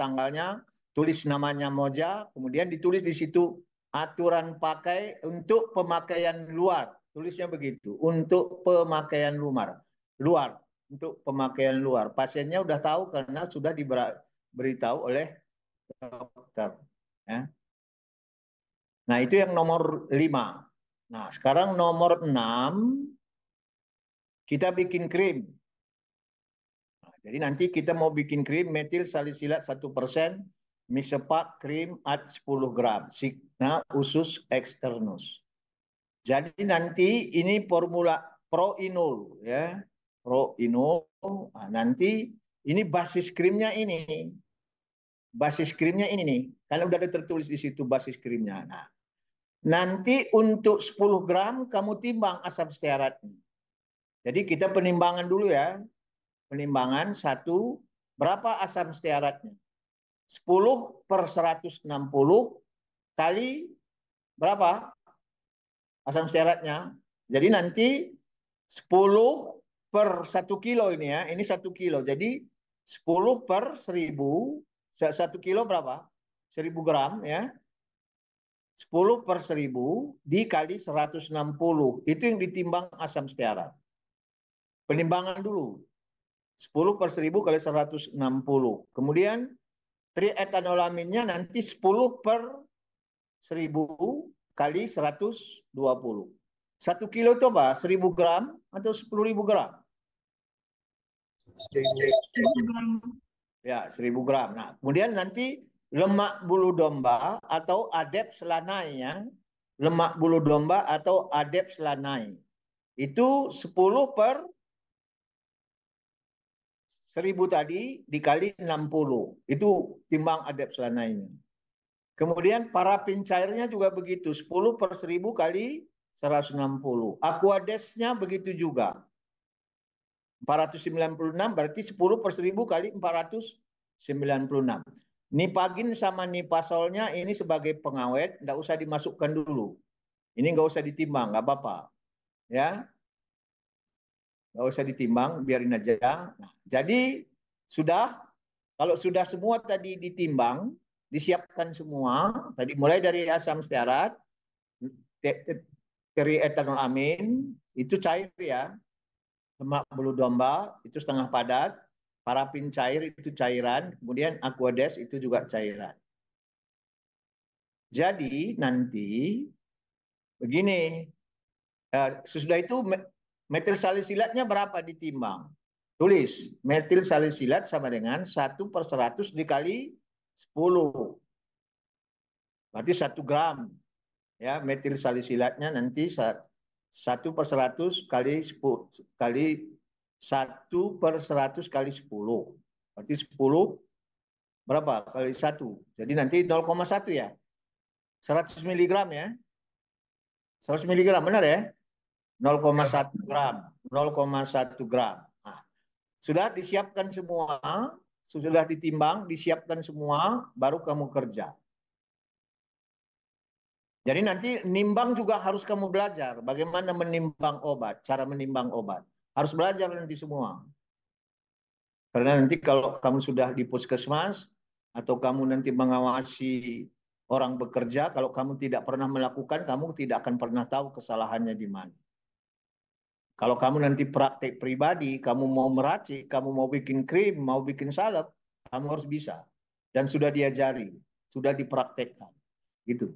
Speaker 1: tanggalnya, tulis namanya Moja, kemudian ditulis di situ aturan pakai untuk pemakaian luar. Tulisnya begitu, untuk pemakaian luar. Luar, untuk pemakaian luar. Pasiennya udah tahu karena sudah diberitahu oleh dokter. Ya. Nah itu yang nomor lima. Nah sekarang nomor enam kita bikin krim. Nah, jadi nanti kita mau bikin krim metil salisilat satu persen, misepak krim at 10 gram, signa usus eksternus. Jadi nanti ini formula proinol ya, proinol. Nah, nanti ini basis krimnya ini basis krimnya ini nih. Karena udah ada tertulis di situ basis krimnya. Nah, nanti untuk 10 gram kamu timbang asam stearatnya. Jadi kita penimbangan dulu ya. Penimbangan satu, berapa asam stearatnya? 10 per 160 kali berapa asam stearatnya? Jadi nanti 10 per 1 kilo ini ya. Ini 1 kilo. Jadi 10 per 1000 satu kilo berapa? Seribu gram ya. sepuluh per seribu dikali seratus enam puluh Itu yang ditimbang asam stearat. Penimbangan dulu. sepuluh per seribu kali seratus enam puluh Kemudian trietanolaminnya nanti sepuluh per seribu kali seratus dua puluh satu kilo itu apa? 1000 gram atau sepuluh ribu gram ya seribu gram. Nah, kemudian nanti lemak bulu domba atau adep selanai yang Lemak bulu domba atau adep selanai. Itu 10 per 1000 tadi dikali 60. Itu timbang adep selanainya. Kemudian para pincairnya juga begitu. 10 per 1000 kali 160. Aquadesnya begitu juga. 496 berarti 10 per 1000 kali 496. Nipagin sama nipasolnya ini sebagai pengawet, nggak usah dimasukkan dulu. Ini nggak usah ditimbang, nggak apa-apa. Ya, nggak usah ditimbang, biarin aja. Nah, jadi sudah, kalau sudah semua tadi ditimbang, disiapkan semua, tadi mulai dari asam stearat, teri etanol amin, itu cair ya, lemak bulu domba itu setengah padat, parafin cair itu cairan, kemudian aquades itu juga cairan. Jadi nanti begini, eh, sesudah itu metil salisilatnya berapa ditimbang? Tulis, metil salisilat sama dengan 1 per 100 dikali 10. Berarti 1 gram. Ya, metil salisilatnya nanti 1 per 100 kali 10 kali 1 per 100 kali 10. Berarti 10 berapa kali 1? Jadi nanti 0,1 ya. 100 mg ya. 100 mg benar ya? 0,1 iya, gram. 0,1 gram. Nah, sudah disiapkan semua, sudah ditimbang, disiapkan semua, baru kamu kerja. Jadi nanti nimbang juga harus kamu belajar bagaimana menimbang obat, cara menimbang obat. Harus belajar nanti semua. Karena nanti kalau kamu sudah di puskesmas atau kamu nanti mengawasi orang bekerja, kalau kamu tidak pernah melakukan, kamu tidak akan pernah tahu kesalahannya di mana. Kalau kamu nanti praktek pribadi, kamu mau meracik, kamu mau bikin krim, mau bikin salep, kamu harus bisa. Dan sudah diajari, sudah dipraktekkan. Gitu.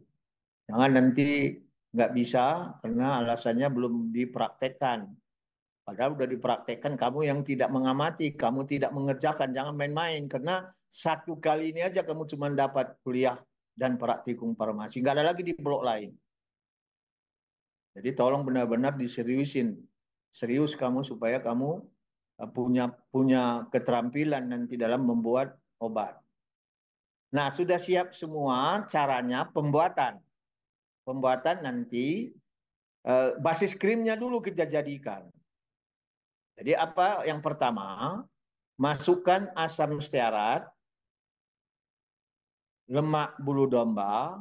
Speaker 1: Jangan nanti nggak bisa karena alasannya belum dipraktekkan. Padahal sudah dipraktekkan kamu yang tidak mengamati, kamu tidak mengerjakan, jangan main-main. Karena satu kali ini aja kamu cuma dapat kuliah dan praktikum farmasi. Nggak ada lagi di blok lain. Jadi tolong benar-benar diseriusin. Serius kamu supaya kamu eh, punya punya keterampilan nanti dalam membuat obat. Nah, sudah siap semua caranya pembuatan pembuatan nanti eh, basis krimnya dulu kita jadikan. Jadi apa yang pertama, masukkan asam stearat, lemak bulu domba,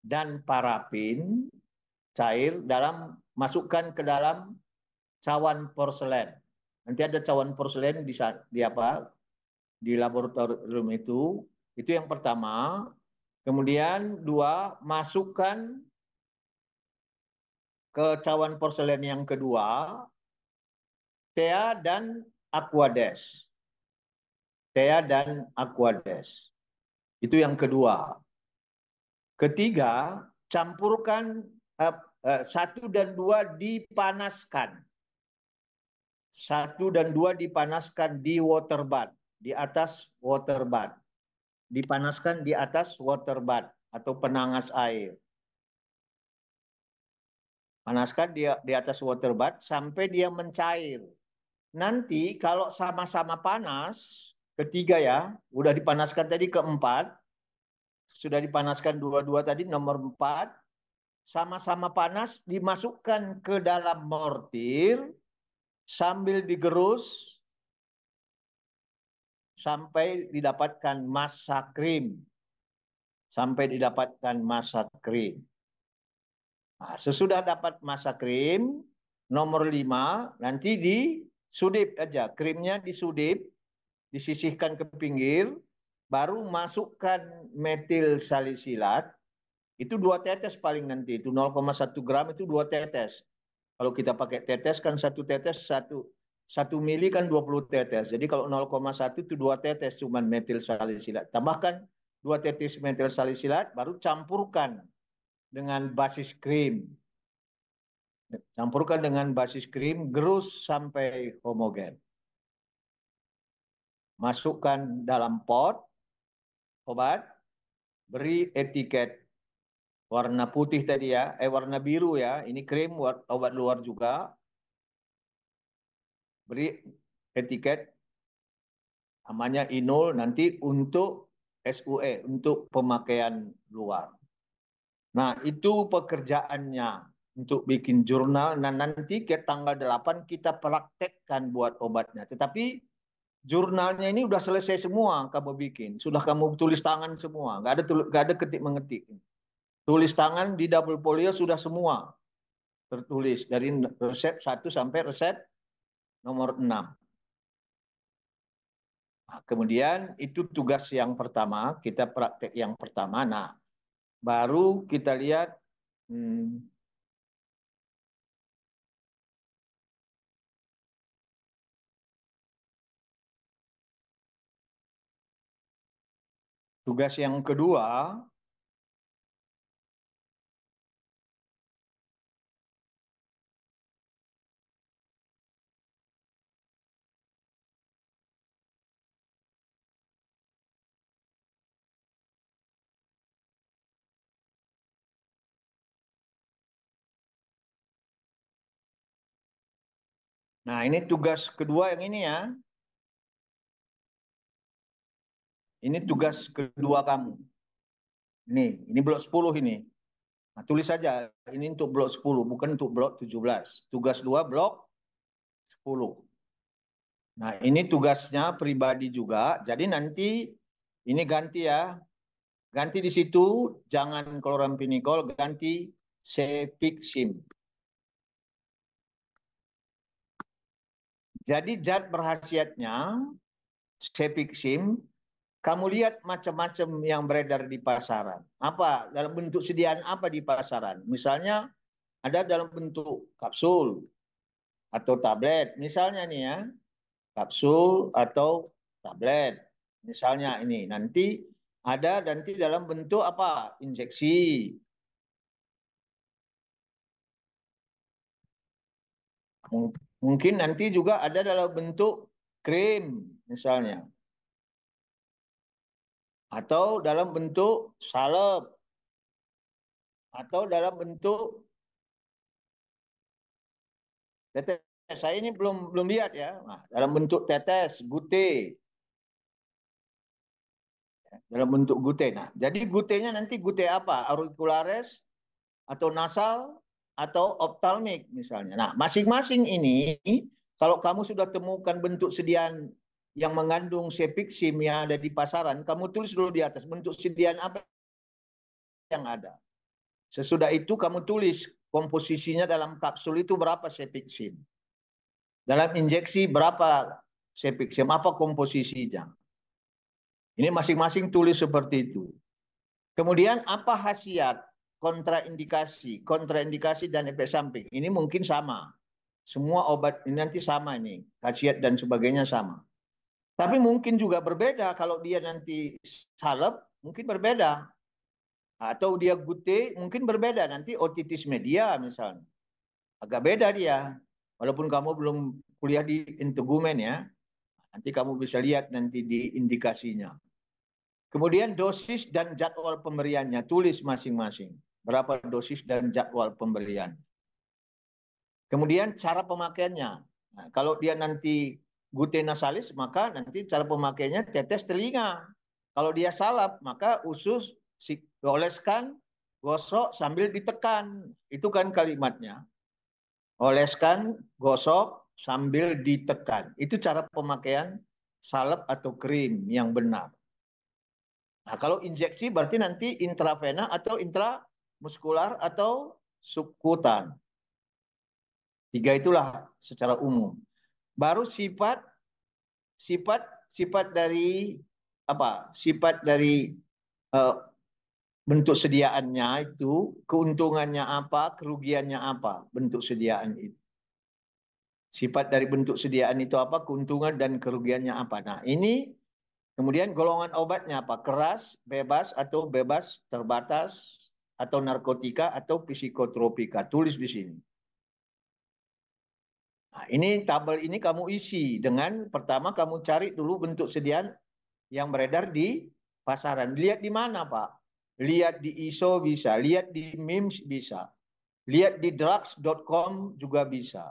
Speaker 1: dan parafin cair dalam masukkan ke dalam cawan porselen. Nanti ada cawan porselen di, di apa di laboratorium itu. Itu yang pertama. Kemudian dua, masukkan ke cawan porselen yang kedua, tea dan Aquades. Tea dan Aquades. Itu yang kedua. Ketiga, campurkan eh, eh, satu dan dua dipanaskan. Satu dan dua dipanaskan di water bath, di atas water bath dipanaskan di atas water bath atau penangas air. Panaskan dia di atas water bath sampai dia mencair. Nanti kalau sama-sama panas, ketiga ya, udah dipanaskan tadi keempat, sudah dipanaskan dua-dua tadi nomor empat, sama-sama panas dimasukkan ke dalam mortir sambil digerus sampai didapatkan masa krim. Sampai didapatkan masa krim. Nah, sesudah dapat masa krim, nomor lima nanti disudip aja. Krimnya disudip, disisihkan ke pinggir, baru masukkan metil salisilat, itu dua tetes paling nanti, itu 0,1 gram itu dua tetes. Kalau kita pakai tetes kan satu tetes satu 1 mili kan 20 tetes. Jadi kalau 0,1 itu 2 tetes cuman metil salisilat. Tambahkan 2 tetes metil salisilat baru campurkan dengan basis krim. Campurkan dengan basis krim, gerus sampai homogen. Masukkan dalam pot obat, beri etiket warna putih tadi ya, eh warna biru ya. Ini krim obat luar juga, beri etiket namanya inol nanti untuk SUE, untuk pemakaian luar. Nah, itu pekerjaannya untuk bikin jurnal. Nah, nanti ke tanggal 8 kita praktekkan buat obatnya. Tetapi jurnalnya ini sudah selesai semua kamu bikin. Sudah kamu tulis tangan semua. Gak ada, enggak ada ketik mengetik. Tulis tangan di double polio sudah semua tertulis. Dari resep 1 sampai resep nomor 6. Nah, kemudian itu tugas yang pertama, kita praktek yang pertama. Nah, baru kita lihat hmm, tugas yang kedua Nah, ini tugas kedua yang ini ya. Ini tugas kedua kamu. Ini, ini blok 10 ini. Nah, tulis saja, ini untuk blok 10, bukan untuk blok 17. Tugas dua blok 10. Nah, ini tugasnya pribadi juga. Jadi nanti ini ganti ya. Ganti di situ, jangan kalau klorampinikol, ganti sim. Jadi zat berhasiatnya sepiksim, kamu lihat macam-macam yang beredar di pasaran. Apa dalam bentuk sediaan apa di pasaran? Misalnya ada dalam bentuk kapsul atau tablet. Misalnya nih ya, kapsul atau tablet. Misalnya ini nanti ada nanti dalam bentuk apa? Injeksi. Mungkin nanti juga ada dalam bentuk krim misalnya. Atau dalam bentuk salep. Atau dalam bentuk tetes. Saya ini belum belum lihat ya. Nah, dalam bentuk tetes, gute. Dalam bentuk gute. Nah, jadi gutenya nanti gute apa? Auriculares atau nasal atau optalmik misalnya. Nah, masing-masing ini kalau kamu sudah temukan bentuk sediaan yang mengandung sepiksim yang ada di pasaran, kamu tulis dulu di atas bentuk sediaan apa yang ada. Sesudah itu kamu tulis komposisinya dalam kapsul itu berapa sepiksim. Dalam injeksi berapa sepiksim, apa komposisinya. Ini masing-masing tulis seperti itu. Kemudian apa khasiat kontraindikasi, kontraindikasi dan efek samping. Ini mungkin sama. Semua obat ini nanti sama ini, khasiat dan sebagainya sama. Tapi mungkin juga berbeda kalau dia nanti salep, mungkin berbeda. Atau dia gute, mungkin berbeda. Nanti otitis media misalnya. Agak beda dia. Walaupun kamu belum kuliah di integumen ya. Nanti kamu bisa lihat nanti di indikasinya. Kemudian dosis dan jadwal pemberiannya tulis masing-masing berapa dosis dan jadwal pemberian. Kemudian cara pemakaiannya. Nah, kalau dia nanti gute nasalis maka nanti cara pemakaiannya tetes telinga. Kalau dia salap maka usus dioleskan, gosok sambil ditekan. Itu kan kalimatnya. Oleskan, gosok sambil ditekan. Itu cara pemakaian salep atau krim yang benar. Nah, kalau injeksi berarti nanti intravena atau intra muskular atau subkutan. Tiga itulah secara umum. Baru sifat sifat sifat dari apa? Sifat dari uh, bentuk sediaannya itu keuntungannya apa, kerugiannya apa bentuk sediaan itu. Sifat dari bentuk sediaan itu apa, keuntungan dan kerugiannya apa. Nah, ini kemudian golongan obatnya apa? Keras, bebas atau bebas terbatas, atau narkotika atau psikotropika. Tulis di sini. Nah, ini tabel ini kamu isi dengan pertama kamu cari dulu bentuk sediaan yang beredar di pasaran. Lihat di mana, Pak? Lihat di ISO bisa, lihat di MIMS bisa. Lihat di drugs.com juga bisa.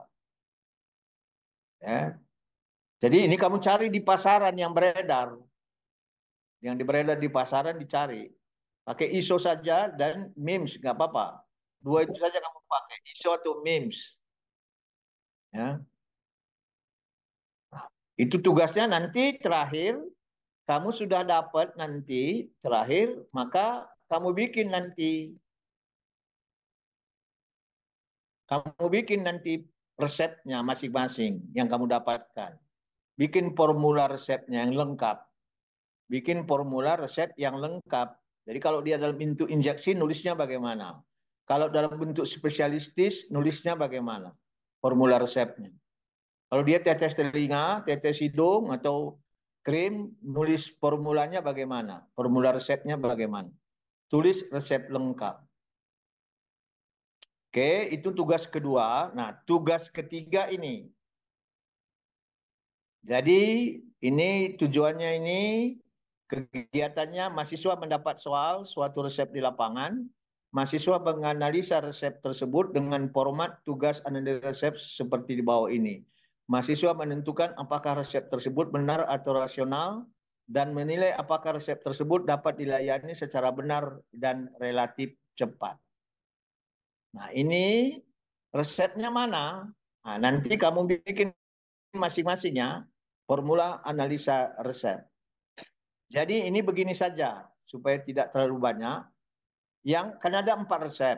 Speaker 1: Ya. Jadi ini kamu cari di pasaran yang beredar. Yang beredar di pasaran dicari. Pakai ISO saja dan MIMS, nggak apa-apa. Dua itu saja kamu pakai, ISO atau MIMS. Ya. Itu tugasnya nanti terakhir, kamu sudah dapat nanti terakhir, maka kamu bikin nanti. Kamu bikin nanti resepnya masing-masing yang kamu dapatkan. Bikin formula resepnya yang lengkap. Bikin formula resep yang lengkap jadi kalau dia dalam bentuk injeksi nulisnya bagaimana? Kalau dalam bentuk spesialistis nulisnya bagaimana? Formula resepnya. Kalau dia tetes telinga, tetes hidung atau krim nulis formulanya bagaimana? Formula resepnya bagaimana? Tulis resep lengkap. Oke, itu tugas kedua. Nah, tugas ketiga ini. Jadi, ini tujuannya ini Kegiatannya mahasiswa mendapat soal suatu resep di lapangan, mahasiswa menganalisa resep tersebut dengan format tugas analisa resep seperti di bawah ini. Mahasiswa menentukan apakah resep tersebut benar atau rasional dan menilai apakah resep tersebut dapat dilayani secara benar dan relatif cepat. Nah, ini resepnya mana? Nah, nanti kamu bikin masing-masingnya formula analisa resep. Jadi ini begini saja supaya tidak terlalu banyak. Yang karena ada empat resep,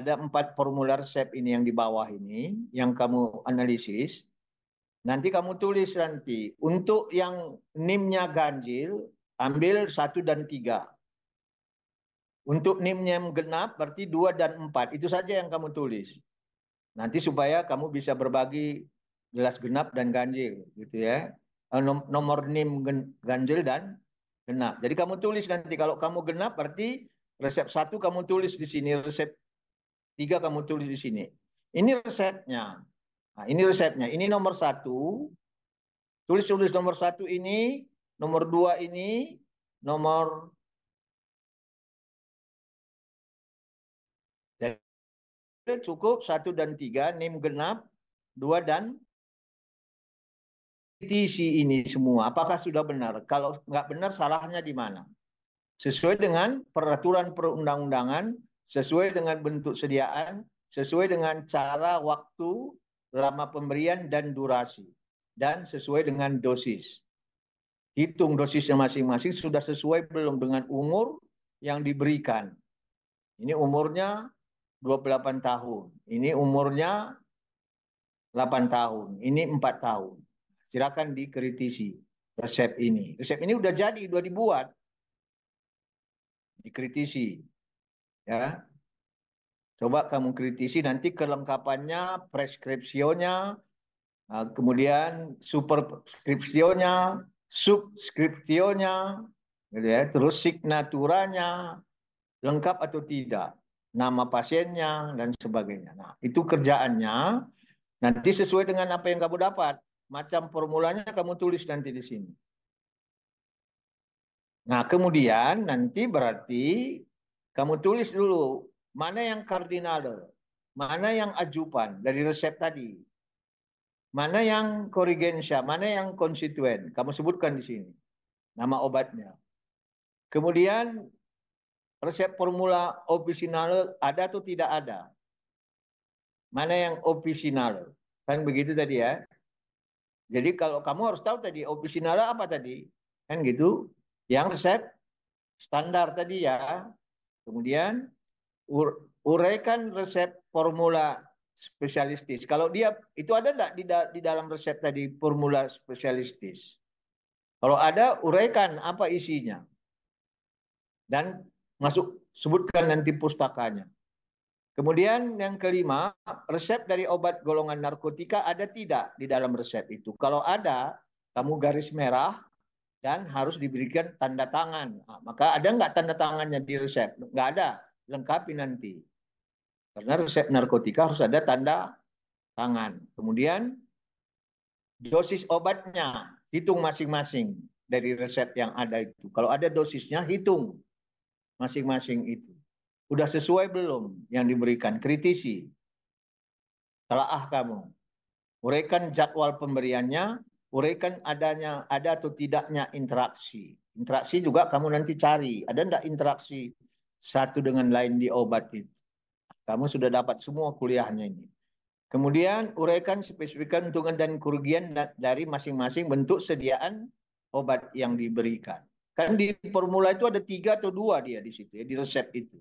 Speaker 1: ada empat formula resep ini yang di bawah ini yang kamu analisis. Nanti kamu tulis nanti untuk yang nimnya ganjil ambil satu dan tiga. Untuk nimnya genap berarti dua dan empat itu saja yang kamu tulis. Nanti supaya kamu bisa berbagi gelas genap dan ganjil gitu ya. Eh, nomor NIM ganjil dan genap. Jadi kamu tulis nanti kalau kamu genap berarti resep satu kamu tulis di sini, resep tiga kamu tulis di sini. Ini resepnya. Nah, ini resepnya. Ini nomor satu. Tulis tulis nomor satu ini, nomor dua ini, nomor cukup satu dan tiga, nim genap, dua dan kritisi ini semua apakah sudah benar? Kalau nggak benar salahnya di mana? Sesuai dengan peraturan perundang-undangan, sesuai dengan bentuk sediaan, sesuai dengan cara waktu, lama pemberian dan durasi dan sesuai dengan dosis. Hitung dosisnya masing-masing sudah sesuai belum dengan umur yang diberikan. Ini umurnya 28 tahun, ini umurnya 8 tahun, ini 4 tahun silakan dikritisi resep ini. Resep ini udah jadi, udah dibuat. Dikritisi. Ya. Coba kamu kritisi nanti kelengkapannya, preskripsionya, eh, kemudian superskripsionya, subskripsionya, gitu ya, terus signaturanya lengkap atau tidak, nama pasiennya dan sebagainya. Nah, itu kerjaannya nanti sesuai dengan apa yang kamu dapat macam formulanya kamu tulis nanti di sini. Nah, kemudian nanti berarti kamu tulis dulu mana yang kardinal, mana yang ajupan dari resep tadi. Mana yang korigensya, mana yang konstituen. Kamu sebutkan di sini nama obatnya. Kemudian resep formula ofisinal ada atau tidak ada? Mana yang ofisinal? Kan begitu tadi ya. Jadi kalau kamu harus tahu tadi opisinala apa tadi? Kan gitu. Yang resep standar tadi ya. Kemudian uraikan resep formula spesialistis. Kalau dia itu ada enggak di, da di dalam resep tadi formula spesialistis? Kalau ada uraikan apa isinya. Dan masuk sebutkan nanti pustakanya. Kemudian yang kelima, resep dari obat golongan narkotika ada tidak di dalam resep itu? Kalau ada, kamu garis merah dan harus diberikan tanda tangan. Nah, maka ada nggak tanda tangannya di resep? Nggak ada, lengkapi nanti. Karena resep narkotika harus ada tanda tangan. Kemudian dosis obatnya, hitung masing-masing dari resep yang ada itu. Kalau ada dosisnya, hitung masing-masing itu. Udah sesuai belum yang diberikan? Kritisi. ah kamu. Uraikan jadwal pemberiannya, uraikan adanya ada atau tidaknya interaksi. Interaksi juga kamu nanti cari. Ada enggak interaksi satu dengan lain di obat itu? Kamu sudah dapat semua kuliahnya ini. Kemudian uraikan spesifikan untungan dan kerugian dari masing-masing bentuk sediaan obat yang diberikan. Kan di formula itu ada tiga atau dua dia di situ ya di resep itu.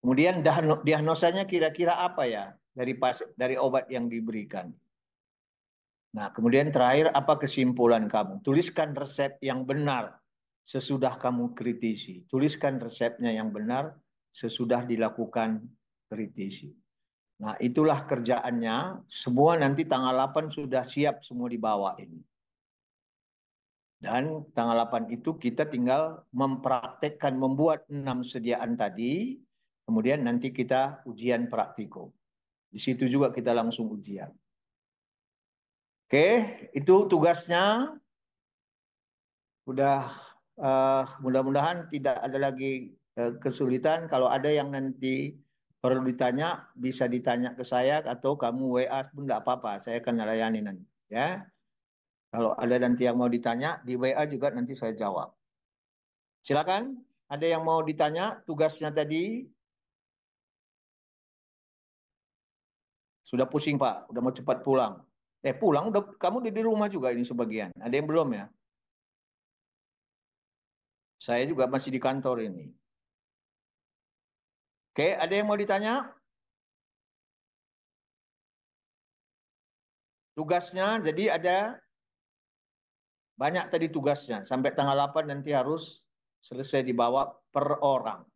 Speaker 1: Kemudian diagnosanya kira-kira apa ya dari pas, dari obat yang diberikan? Nah, kemudian terakhir apa kesimpulan kamu? Tuliskan resep yang benar sesudah kamu kritisi. Tuliskan resepnya yang benar sesudah dilakukan kritisi. Nah, itulah kerjaannya. Semua nanti tanggal 8 sudah siap semua dibawa ini. Dan tanggal 8 itu kita tinggal mempraktekkan membuat enam sediaan tadi Kemudian nanti kita ujian praktikum. Di situ juga kita langsung ujian. Oke, itu tugasnya. Udah uh, mudah-mudahan tidak ada lagi uh, kesulitan. Kalau ada yang nanti perlu ditanya, bisa ditanya ke saya atau kamu WA pun tidak apa-apa. Saya akan layani nanti. Ya, kalau ada nanti yang mau ditanya di WA juga nanti saya jawab. Silakan. Ada yang mau ditanya tugasnya tadi Sudah pusing Pak, udah mau cepat pulang. Eh pulang, udah kamu di rumah juga ini sebagian. Ada yang belum ya? Saya juga masih di kantor ini. Oke, ada yang mau ditanya? Tugasnya, jadi ada banyak tadi tugasnya. Sampai tanggal 8 nanti harus selesai dibawa per orang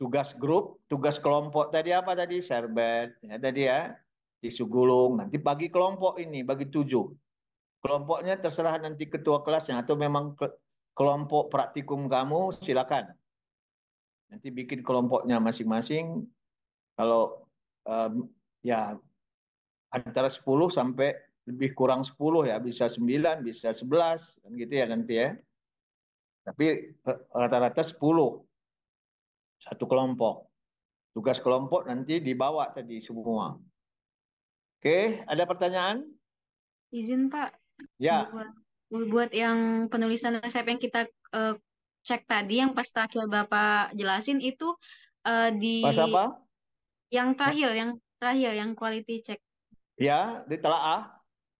Speaker 1: tugas grup, tugas kelompok tadi apa tadi? Serbet, ya, tadi ya, isu gulung. Nanti bagi kelompok ini, bagi tujuh. Kelompoknya terserah nanti ketua kelasnya atau memang ke kelompok praktikum kamu silakan. Nanti bikin kelompoknya masing-masing. Kalau um, ya antara 10 sampai lebih kurang 10 ya, bisa 9, bisa 11 kan gitu ya nanti ya. Tapi eh, rata-rata 10 satu kelompok. Tugas kelompok nanti dibawa tadi semua. Oke, ada pertanyaan? Izin Pak. Ya. Buat, buat yang penulisan resep yang kita uh, cek tadi, yang pas terakhir Bapak jelasin itu uh, di... Pas apa? Yang terakhir, yang terakhir, yang quality check. Ya, di telaah.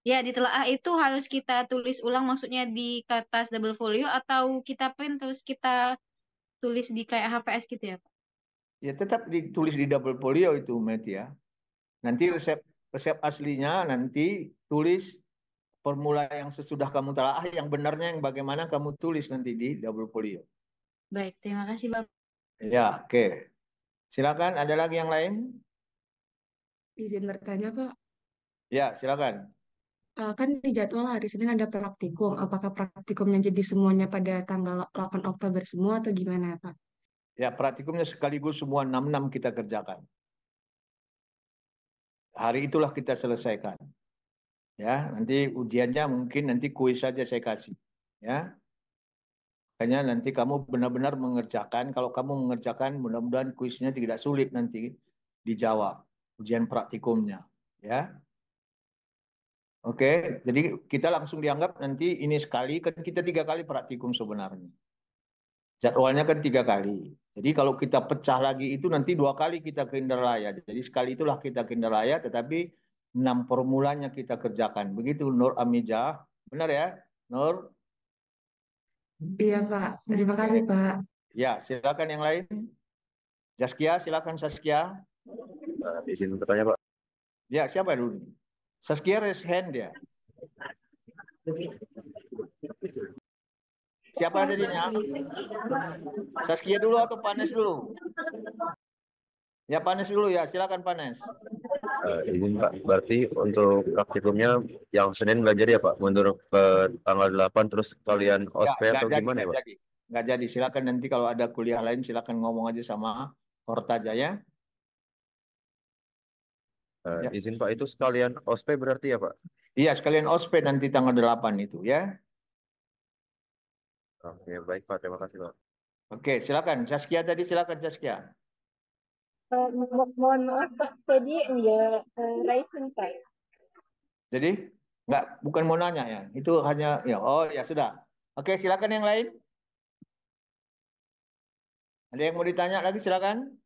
Speaker 1: Ya, di telaah itu harus kita tulis ulang maksudnya di kertas double folio atau kita print terus kita tulis di kayak HVS gitu ya Pak? Ya tetap ditulis di double polio itu Met ya. Nanti resep resep aslinya nanti tulis formula yang sesudah kamu telah ah yang benarnya yang bagaimana kamu tulis nanti di double polio. Baik, terima kasih Bapak. Ya, oke. Okay. Silakan ada lagi yang lain? Izin bertanya, Pak. Ya, silakan uh, kan di jadwal hari Senin ada praktikum. Apakah praktikumnya jadi semuanya pada tanggal 8 Oktober semua atau gimana, Pak? Ya, praktikumnya sekaligus semua 66 kita kerjakan. Hari itulah kita selesaikan. Ya, nanti ujiannya mungkin nanti kuis saja saya kasih. Ya. hanya nanti kamu benar-benar mengerjakan. Kalau kamu mengerjakan, mudah-mudahan kuisnya tidak sulit nanti dijawab ujian praktikumnya. Ya, Oke, jadi kita langsung dianggap nanti ini sekali, kan kita tiga kali praktikum sebenarnya. Jadwalnya kan tiga kali. Jadi kalau kita pecah lagi itu nanti dua kali kita ke Indralaya. Jadi sekali itulah kita ke Indralaya, tetapi enam formulanya kita kerjakan. Begitu Nur Amijah, benar ya Nur? Iya Pak, terima kasih Pak. Ya, silakan yang lain. Jaskia, silakan Saskia. Izin bertanya Pak. Ya, siapa dulu? Saskia raise hand ya. Siapa jadinya? Saskia dulu atau Panes dulu? Ya Panes dulu ya, silakan Panes. Uh, izin Pak, berarti untuk praktikumnya yang Senin belajar ya Pak? Mundur ke tanggal 8 terus kalian ospek atau jadi, gimana ya Pak? Jadi. Nggak jadi, silakan nanti kalau ada kuliah lain silakan ngomong aja sama Hortajaya. Eh, ya. Izin Pak, itu sekalian ospe berarti ya Pak? Iya, sekalian ospe nanti tanggal 8 itu ya. Oke, baik Pak. Terima kasih Pak. Oke, silakan. Saskia tadi silakan Saskia. Eh, mohon maaf Pak, tadi enggak eh, raising Pak. Jadi? Enggak, bukan mau nanya ya. Itu hanya, ya, oh ya sudah. Oke, silakan yang lain. Ada yang mau ditanya lagi silakan.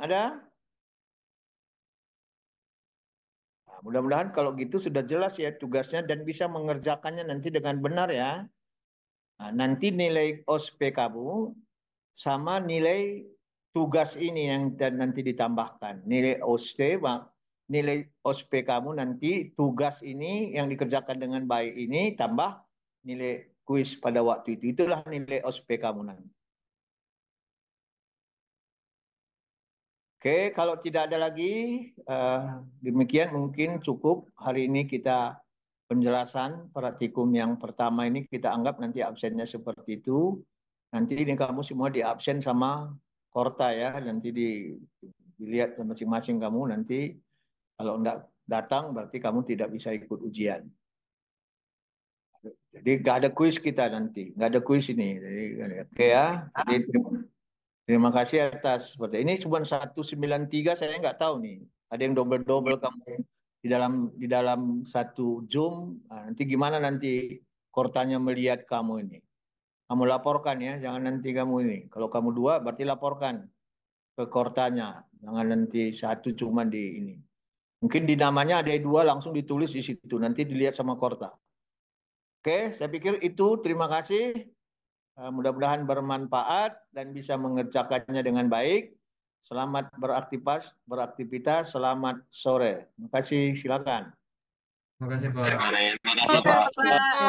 Speaker 1: Ada? Nah, mudah-mudahan kalau gitu sudah jelas ya tugasnya dan bisa mengerjakannya nanti dengan benar ya. Nah, nanti nilai OSP kamu sama nilai tugas ini yang dan nanti ditambahkan. Nilai OSP nilai OSP kamu nanti tugas ini yang dikerjakan dengan baik ini tambah nilai kuis pada waktu itu. Itulah nilai OSP kamu nanti. Oke, kalau tidak ada lagi, uh, demikian mungkin cukup hari ini kita penjelasan praktikum yang pertama ini kita anggap nanti absennya seperti itu. Nanti ini kamu semua di absen sama korta ya, nanti di, dilihat masing-masing kamu nanti kalau enggak datang berarti kamu tidak bisa ikut ujian. Jadi nggak ada kuis kita nanti, nggak ada kuis ini. Jadi oke okay ya. Jadi, Terima kasih atas seperti ini cuma 193 saya nggak tahu nih. Ada yang double-double kamu di dalam di dalam satu Zoom. Nah, nanti gimana nanti kortanya melihat kamu ini? Kamu laporkan ya, jangan nanti kamu ini. Kalau kamu dua berarti laporkan ke kortanya. Jangan nanti satu cuma di ini. Mungkin di namanya ada dua langsung ditulis di situ. Nanti dilihat sama korta. Oke, saya pikir itu. Terima kasih. Eh, mudah-mudahan bermanfaat dan bisa mengerjakannya dengan baik. Selamat beraktivitas, beraktivitas. Selamat sore. Terima kasih. Silakan. Terima kasih Pak. Terima kasih Pak.